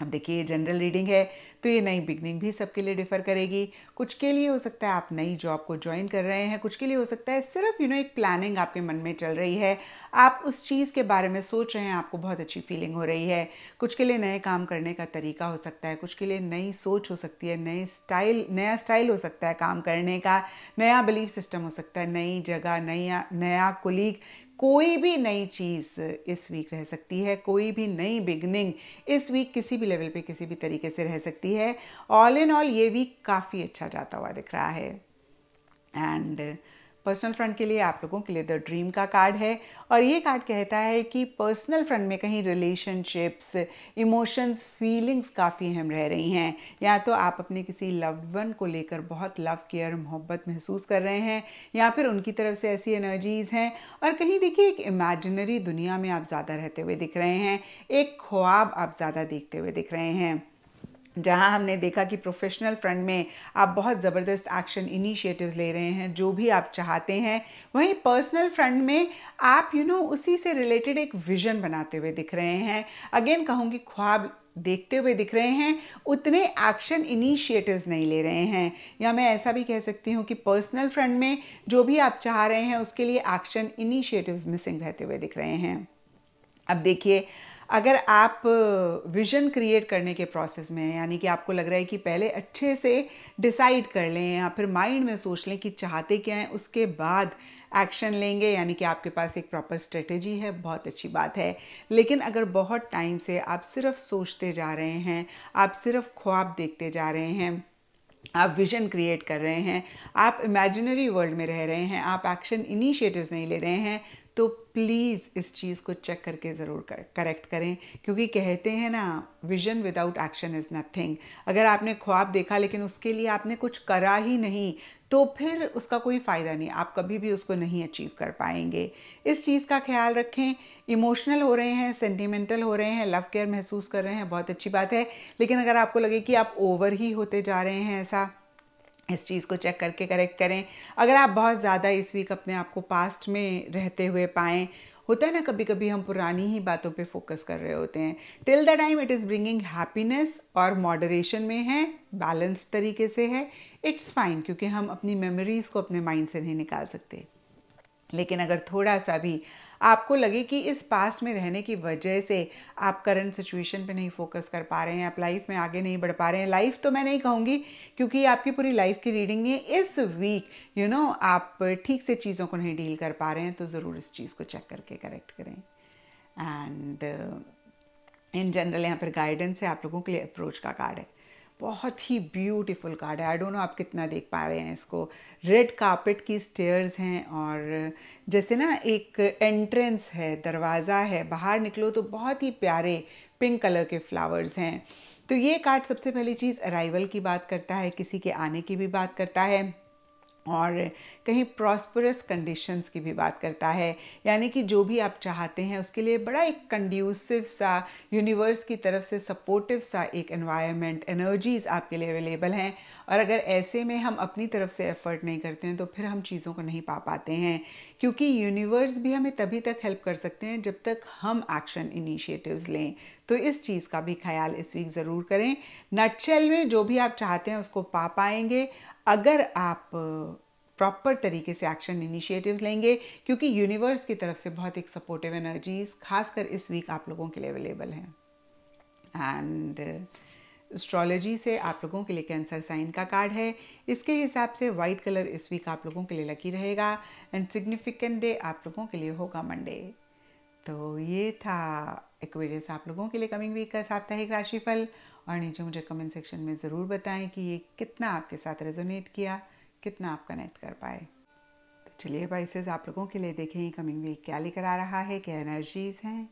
अब देखिए ये जनरल रीडिंग है तो ये नई बिगनिंग भी सबके लिए डिफ़र करेगी कुछ के लिए हो सकता है आप नई जॉब को ज्वाइन कर रहे हैं कुछ के लिए हो सकता है सिर्फ यू नो एक प्लानिंग आपके मन में चल रही है आप उस चीज़ के बारे में सोच रहे हैं आपको बहुत अच्छी फीलिंग हो रही है कुछ के लिए नए काम करने का तरीका हो सकता है कुछ के लिए नई सोच हो सकती है नए स्टाइल नया स्टाइल हो सकता है काम करने का नया बिलीफ सिस्टम हो सकता है नई जगह नया नया कुलीग कोई भी नई चीज़ इस वीक रह सकती है कोई भी नई बिगनिंग इस वीक किसी भी लेवल पे किसी भी तरीके से रह सकती है ऑल इन ऑल ये वीक काफ़ी अच्छा जाता हुआ दिख रहा है एंड पर्सनल फ्रंट के लिए आप लोगों के लिए द ड्रीम का कार्ड है और ये कार्ड कहता है कि पर्सनल फ्रंट में कहीं रिलेशनशिप्स इमोशंस फीलिंग्स काफ़ी अहम रह रही हैं या तो आप अपने किसी लव्ड वन को लेकर बहुत लव केयर मोहब्बत महसूस कर रहे हैं या फिर उनकी तरफ से ऐसी एनर्जीज़ हैं और कहीं देखिए एक इमेजिनरी दुनिया में आप ज़्यादा रहते हुए दिख रहे हैं एक ख्वाब आप ज़्यादा देखते हुए दिख रहे हैं जहाँ हमने देखा कि प्रोफेशनल फ्रंट में आप बहुत ज़बरदस्त एक्शन इनिशिएटिव्स ले रहे हैं जो भी आप चाहते हैं वहीं पर्सनल फ्रंट में आप यू you नो know, उसी से रिलेटेड एक विजन बनाते हुए दिख रहे हैं अगेन कहूँगी ख्वाब देखते हुए दिख रहे हैं उतने एक्शन इनिशिएटिव्स नहीं ले रहे हैं या मैं ऐसा भी कह सकती हूँ कि पर्सनल फ्रंट में जो भी आप चाह रहे हैं उसके लिए एक्शन इनिशिएटिव्स मिसिंग रहते हुए दिख रहे हैं अब देखिए अगर आप विजन क्रिएट करने के प्रोसेस में हैं यानी कि आपको लग रहा है कि पहले अच्छे से डिसाइड कर लें या फिर माइंड में सोच लें कि चाहते क्या हैं उसके बाद एक्शन लेंगे यानी कि आपके पास एक प्रॉपर स्ट्रेटेजी है बहुत अच्छी बात है लेकिन अगर बहुत टाइम से आप सिर्फ सोचते जा रहे हैं आप सिर्फ ख्वाब देखते जा रहे हैं आप विजन क्रिएट कर रहे हैं आप इमेजिनरी वर्ल्ड में रह रहे हैं आप एक्शन इनिशिएटिव्स नहीं ले रहे हैं तो प्लीज़ इस चीज़ को चेक करके ज़रूर कर, करेक्ट करें क्योंकि कहते हैं ना vision without action is nothing अगर आपने ख्वाब देखा लेकिन उसके लिए आपने कुछ करा ही नहीं तो फिर उसका कोई फ़ायदा नहीं आप कभी भी उसको नहीं अचीव कर पाएंगे इस चीज़ का ख्याल रखें इमोशनल हो रहे हैं सेंटिमेंटल हो रहे हैं लव केयर महसूस कर रहे हैं बहुत अच्छी बात है लेकिन अगर आपको लगे कि आप ओवर ही होते जा रहे हैं ऐसा इस चीज़ को चेक करके करेक्ट करें अगर आप बहुत ज़्यादा इस वीक अपने आप को पास्ट में रहते हुए पाएँ होता है ना कभी कभी हम पुरानी ही बातों पे फोकस कर रहे होते हैं till the time it is bringing happiness और मॉडरेशन में है बैलेंस तरीके से है इट्स फाइन क्योंकि हम अपनी मेमोरीज़ को अपने माइंड से नहीं निकाल सकते लेकिन अगर थोड़ा सा भी आपको लगे कि इस पास्ट में रहने की वजह से आप करंट सिचुएशन पे नहीं फोकस कर पा रहे हैं आप लाइफ में आगे नहीं बढ़ पा रहे हैं लाइफ तो मैं नहीं कहूँगी क्योंकि आपकी पूरी लाइफ की रीडिंग है इस वीक यू नो आप ठीक से चीज़ों को नहीं डील कर पा रहे हैं तो ज़रूर इस चीज़ को चेक करके करेक्ट करें एंड इन जनरल यहाँ पर गाइडेंस है आप लोगों के लिए अप्रोच का कार्ड है बहुत ही ब्यूटीफुल कार्ड है आई डोंट नो आप कितना देख पा रहे हैं इसको रेड कार्पेट की स्टेयर्स हैं और जैसे ना एक एंट्रेंस है दरवाज़ा है बाहर निकलो तो बहुत ही प्यारे पिंक कलर के फ्लावर्स हैं तो ये कार्ड सबसे पहली चीज़ अराइवल की बात करता है किसी के आने की भी बात करता है और कहीं प्रॉस्परस कंडीशंस की भी बात करता है यानी कि जो भी आप चाहते हैं उसके लिए बड़ा एक कंड्यूसिव सा यूनिवर्स की तरफ से सपोर्टिव सा एक एनवायरनमेंट एनर्जीज़ आपके लिए अवेलेबल हैं और अगर ऐसे में हम अपनी तरफ से एफर्ट नहीं करते हैं तो फिर हम चीज़ों को नहीं पा पाते हैं क्योंकि यूनिवर्स भी हमें तभी तक हेल्प कर सकते हैं जब तक हम एक्शन इनिशिएटिव्स लें तो इस चीज़ का भी ख्याल इस वीक ज़रूर करें नटशेल में जो भी आप चाहते हैं उसको पा पाएंगे अगर आप प्रॉपर तरीके से एक्शन इनिशिएटिव्स लेंगे क्योंकि यूनिवर्स की तरफ से बहुत एक सपोर्टिव एनर्जीज खासकर इस वीक आप लोगों के लिए अवेलेबल हैं एंड एस्ट्रोलॉजी से आप लोगों के लिए कैंसर साइन का कार्ड है इसके हिसाब से वाइट कलर इस वीक आप लोगों के लिए लकी रहेगा एंड सिग्निफिकेंट डे आप लोगों के लिए होगा मंडे तो ये था एक्वेरियस आप लोगों के लिए कमिंग वीक का साप्ताहिक राशिफल और नीचे मुझे कमेंट सेक्शन में ज़रूर बताएं कि ये कितना आपके साथ रेजोनेट किया कितना आप कनेक्ट कर पाए तो चलिए बाइसेज़ आप लोगों के लिए देखें कमिंग वीक क्या लेकर आ रहा है क्या एनर्जीज़ हैं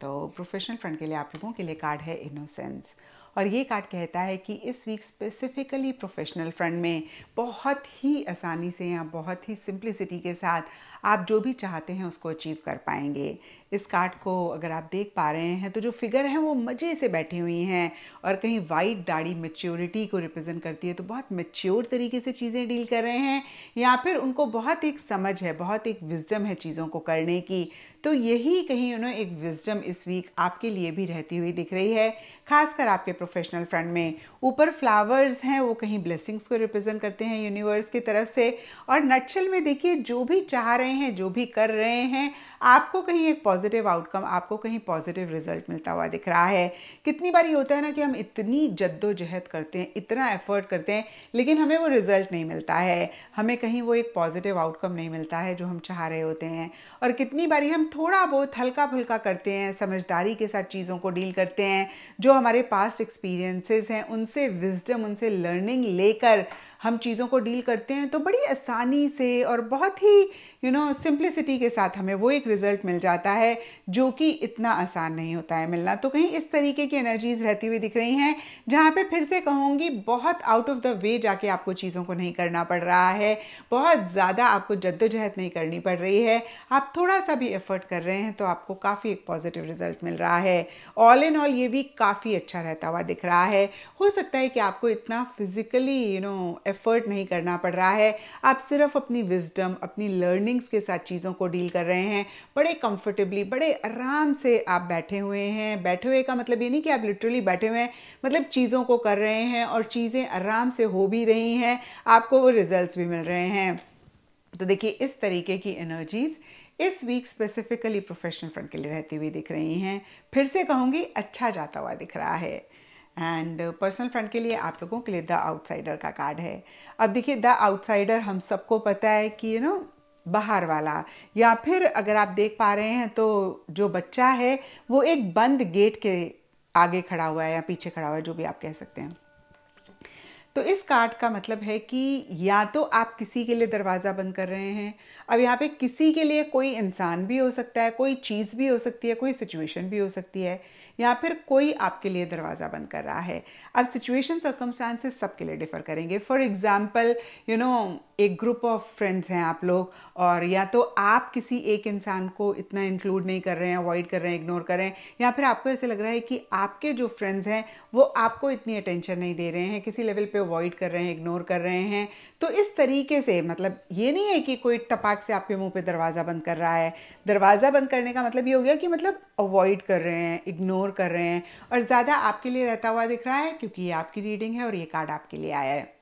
तो प्रोफेशनल फ्रंट के लिए आप लोगों के लिए कार्ड है इनोसेंस और ये कार्ड कहता है कि इस वीक स्पेसिफिकली प्रोफेशनल फ्रंट में बहुत ही आसानी से या बहुत ही सिंप्लिसिटी के साथ आप जो भी चाहते हैं उसको अचीव कर पाएंगे इस कार्ड को अगर आप देख पा रहे हैं तो जो फिगर है वो मज़े से बैठी हुई हैं और कहीं वाइट दाढ़ी मेच्योरिटी को रिप्रेजेंट करती है तो बहुत मेच्योर तरीके से चीज़ें डील कर रहे हैं या फिर उनको बहुत एक समझ है बहुत एक विजडम है चीज़ों को करने की तो यही कहीं उन्हें एक विजडम इस वीक आपके लिए भी रहती हुई दिख रही है खासकर आपके प्रोफेशनल फ्रेंड में ऊपर फ्लावर्स हैं वो कहीं ब्लेसिंग्स को रिप्रेजेंट करते हैं यूनिवर्स की तरफ से और नटशल में देखिए जो भी चाह रहे रहे हैं जो भी कर रहे हैं आपको कहीं एक पॉजिटिव आउटकम आपको कहीं पॉजिटिव रिजल्ट मिलता हुआ दिख रहा है कितनी बार ये होता है ना कि हम इतनी जद्दोजहद करते हैं इतना एफर्ट करते हैं लेकिन हमें वो रिजल्ट नहीं मिलता है हमें कहीं वो एक पॉजिटिव आउटकम नहीं मिलता है जो हम चाह रहे होते हैं और कितनी बारी हम थोड़ा बहुत हल्का फुल्का करते हैं समझदारी के साथ चीज़ों को डील करते हैं जो हमारे पास्ट एक्सपीरियंसेस हैं उनसे विजडम उनसे लर्निंग लेकर हम चीज़ों को डील करते हैं तो बड़ी आसानी से और बहुत ही यू नो सिंप्लिसिटी के साथ हमें वो एक रिज़ल्ट मिल जाता है जो कि इतना आसान नहीं होता है मिलना तो कहीं इस तरीके की एनर्जीज़ रहती हुई दिख रही हैं जहाँ पे फिर से कहूँगी बहुत आउट ऑफ द वे जाके आपको चीज़ों को नहीं करना पड़ रहा है बहुत ज़्यादा आपको जद्दोजहद नहीं करनी पड़ रही है आप थोड़ा सा भी एफर्ट कर रहे हैं तो आपको काफ़ी एक पॉजिटिव रिजल्ट मिल रहा है ऑल इन ऑल ये भी काफ़ी अच्छा रहता हुआ दिख रहा है हो सकता है कि आपको इतना फिज़िकली यू नो एफर्ट नहीं करना पड़ रहा है आप सिर्फ अपनी विजडम अपनी लर्निंग फीलिंग्स के साथ चीज़ों को डील कर रहे हैं बड़े कंफर्टेबली बड़े आराम से आप बैठे हुए हैं बैठे हुए का मतलब ये नहीं कि आप लिटरली बैठे हुए हैं मतलब चीज़ों को कर रहे हैं और चीज़ें आराम से हो भी रही हैं आपको वो रिजल्ट भी मिल रहे हैं तो देखिए इस तरीके की एनर्जीज़ इस वीक स्पेसिफिकली प्रोफेशनल फ्रंट के लिए रहती हुई दिख रही हैं फिर से कहूँगी अच्छा जाता हुआ दिख रहा है एंड पर्सनल फ्रंट के लिए आप लोगों के लिए द आउटसाइडर का कार्ड है अब देखिए द आउटसाइडर हम सबको पता है कि यू you नो know, बाहर वाला या फिर अगर आप देख पा रहे हैं तो जो बच्चा है वो एक बंद गेट के आगे खड़ा हुआ है या पीछे खड़ा हुआ है जो भी आप कह सकते हैं तो इस कार्ड का मतलब है कि या तो आप किसी के लिए दरवाज़ा बंद कर रहे हैं अब यहाँ पे किसी के लिए कोई इंसान भी हो सकता है कोई चीज़ भी हो सकती है कोई सिचुएशन भी हो सकती है या फिर कोई आपके लिए दरवाज़ा बंद कर रहा है अब सिचुएशन सर्कमस्टांसेस सबके लिए डिफ़र करेंगे फॉर एग्ज़ाम्पल यू नो एक ग्रुप ऑफ फ्रेंड्स हैं आप लोग और या तो आप किसी एक इंसान को इतना इंक्लूड नहीं कर रहे हैं अवॉइड कर रहे हैं इग्नोर कर रहे हैं या फिर आपको ऐसे लग रहा है कि आपके जो फ्रेंड्स हैं वो आपको इतनी अटेंशन नहीं दे रहे हैं किसी लेवल पे अवॉइड कर रहे हैं इग्नोर कर रहे हैं तो इस तरीके से मतलब ये नहीं है कि कोई टपाक से आपके मुँह पर दरवाज़ा बंद कर रहा है दरवाज़ा बंद करने का मतलब ये हो गया कि मतलब अवॉइड कर रहे हैं इग्नोर कर रहे हैं और ज़्यादा आपके लिए रहता हुआ दिख रहा है क्योंकि ये आपकी रीडिंग है और ये कार्ड आपके लिए आया है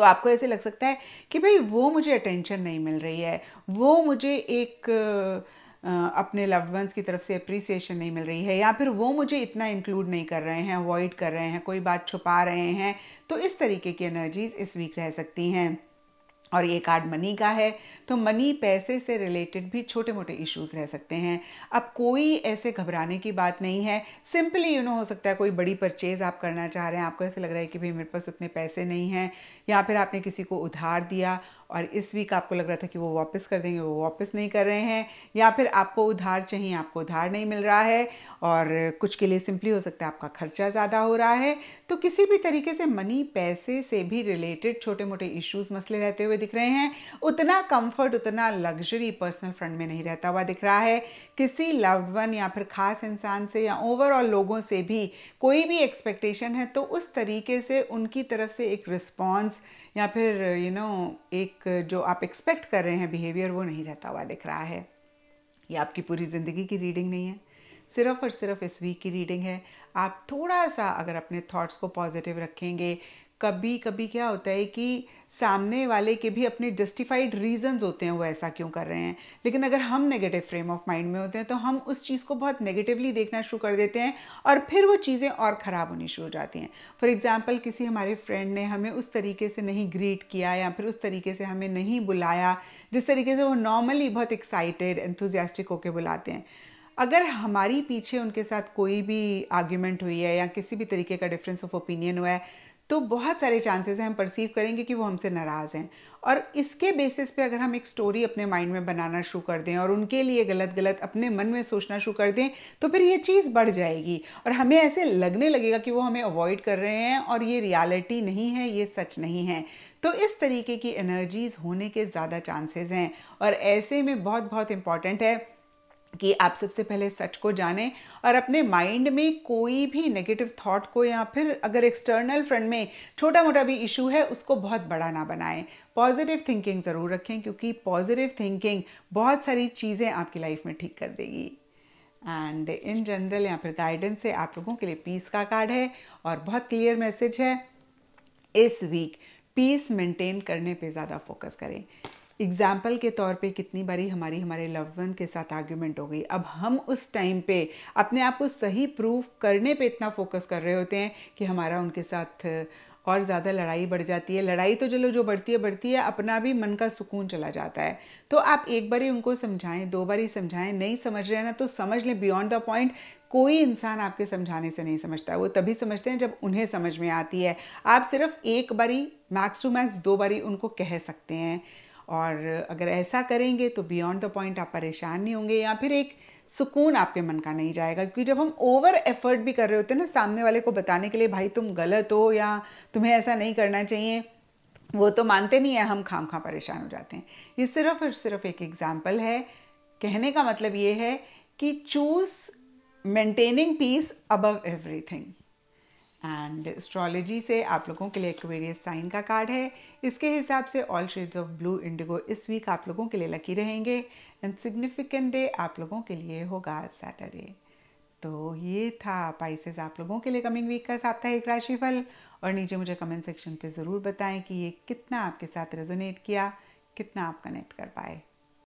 तो आपको ऐसे लग सकता है कि भाई वो मुझे अटेंशन नहीं मिल रही है वो मुझे एक अपने लव्ड वंस की तरफ से अप्रिसिएशन नहीं मिल रही है या फिर वो मुझे इतना इंक्लूड नहीं कर रहे हैं अवॉइड कर रहे हैं कोई बात छुपा रहे हैं तो इस तरीके की एनर्जीज इस वीक रह सकती हैं और ये कार्ड मनी का है तो मनी पैसे से रिलेटेड भी छोटे मोटे इश्यूज रह सकते हैं अब कोई ऐसे घबराने की बात नहीं है सिंपली यू नो हो सकता है कोई बड़ी परचेज़ आप करना चाह रहे हैं आपको ऐसे लग रहा है कि भाई मेरे पास उतने पैसे नहीं हैं या फिर आपने किसी को उधार दिया और इस वीक आपको लग रहा था कि वो वापस कर देंगे वो वापस नहीं कर रहे हैं या फिर आपको उधार चाहिए आपको उधार नहीं मिल रहा है और कुछ के लिए सिंपली हो सकता है आपका खर्चा ज़्यादा हो रहा है तो किसी भी तरीके से मनी पैसे से भी रिलेटेड छोटे मोटे इश्यूज मसले रहते हुए दिख रहे हैं उतना कम्फर्ट उतना लग्जरी पर्सनल फ्रंट में नहीं रहता हुआ दिख रहा है किसी लव्ड वन या फिर खास इंसान से या ओवरऑल लोगों से भी कोई भी एक्सपेक्टेशन है तो उस तरीके से उनकी तरफ से एक रिस्पॉन्स या फिर यू you नो know, एक जो आप एक्सपेक्ट कर रहे हैं बिहेवियर वो नहीं रहता हुआ दिख रहा है ये आपकी पूरी ज़िंदगी की रीडिंग नहीं है सिर्फ और सिर्फ इस वीक की रीडिंग है आप थोड़ा सा अगर अपने थॉट्स को पॉजिटिव रखेंगे कभी कभी क्या होता है कि सामने वाले के भी अपने जस्टिफाइड रीजंस होते हैं वो ऐसा क्यों कर रहे हैं लेकिन अगर हम नेगेटिव फ्रेम ऑफ माइंड में होते हैं तो हम उस चीज़ को बहुत नेगेटिवली देखना शुरू कर देते हैं और फिर वो चीज़ें और ख़राब होनी शुरू हो जाती हैं फॉर एग्ज़ाम्पल किसी हमारे फ्रेंड ने हमें उस तरीके से नहीं ग्रीट किया या फिर उस तरीके से हमें नहीं बुलाया जिस तरीके से वो नॉर्मली बहुत एक्साइटेड एंथुजियास्टिक होकर बुलाते हैं अगर हमारी पीछे उनके साथ कोई भी आर्ग्यूमेंट हुई है या किसी भी तरीके का डिफरेंस ऑफ ओपिनियन हुआ है तो बहुत सारे चांसेस हैं हम परसीव करेंगे कि वो हमसे नाराज़ हैं और इसके बेसिस पे अगर हम एक स्टोरी अपने माइंड में बनाना शुरू कर दें और उनके लिए गलत गलत अपने मन में सोचना शुरू कर दें तो फिर ये चीज़ बढ़ जाएगी और हमें ऐसे लगने लगेगा कि वो हमें अवॉइड कर रहे हैं और ये रियलिटी नहीं है ये सच नहीं है तो इस तरीके की एनर्जीज़ होने के ज़्यादा चांसेस हैं और ऐसे में बहुत बहुत इम्पॉर्टेंट है कि आप सबसे पहले सच को जानें और अपने माइंड में कोई भी नेगेटिव थॉट को या फिर अगर एक्सटर्नल फ्रंट में छोटा मोटा भी इशू है उसको बहुत बड़ा ना बनाएं पॉजिटिव थिंकिंग ज़रूर रखें क्योंकि पॉजिटिव थिंकिंग बहुत सारी चीज़ें आपकी लाइफ में ठीक कर देगी एंड इन जनरल या फिर गाइडेंस से आप लोगों के लिए पीस का कार्ड है और बहुत क्लियर मैसेज है इस वीक पीस मेंटेन करने पे ज़्यादा फोकस करें एग्ज़ाम्पल के तौर पे कितनी बारी हमारी हमारे लव वन के साथ आर्ग्यूमेंट हो गई अब हम उस टाइम पे अपने आप को सही प्रूफ करने पे इतना फोकस कर रहे होते हैं कि हमारा उनके साथ और ज़्यादा लड़ाई बढ़ जाती है लड़ाई तो चलो जो बढ़ती है बढ़ती है अपना भी मन का सुकून चला जाता है तो आप एक बारी उनको समझाएं दो बारी समझाएं नहीं समझ रहे हैं ना तो समझ लें बियॉन्ड द पॉइंट कोई इंसान आपके समझाने से नहीं समझता वो तभी समझते हैं जब उन्हें समझ में आती है आप सिर्फ एक बारी मैक्स टू मैक्स दो बारी उनको कह सकते हैं और अगर ऐसा करेंगे तो बियॉन्ड द पॉइंट आप परेशान नहीं होंगे या फिर एक सुकून आपके मन का नहीं जाएगा क्योंकि जब हम ओवर एफर्ट भी कर रहे होते हैं ना सामने वाले को बताने के लिए भाई तुम गलत हो या तुम्हें ऐसा नहीं करना चाहिए वो तो मानते नहीं है हम खाम खा परेशान हो जाते हैं ये सिर्फ और सिर्फ एक एग्जाम्पल है कहने का मतलब ये है कि choose maintaining peace above everything and astrology से आप लोगों के लिए एक्वेरियस साइन का कार्ड है इसके हिसाब से all shades of blue indigo इस वीक आप लोगों के लिए लकी रहेंगे एंड सिग्निफिकेंट डे आप लोगों के लिए होगा सैटरडे तो ये था पाइसेस आप लोगों के लिए कमिंग वीक का साप्ताहिक राशिफल और नीचे मुझे कमेंट सेक्शन पे ज़रूर बताएं कि ये कितना आपके साथ रेजोनेट किया कितना आप कनेक्ट कर पाए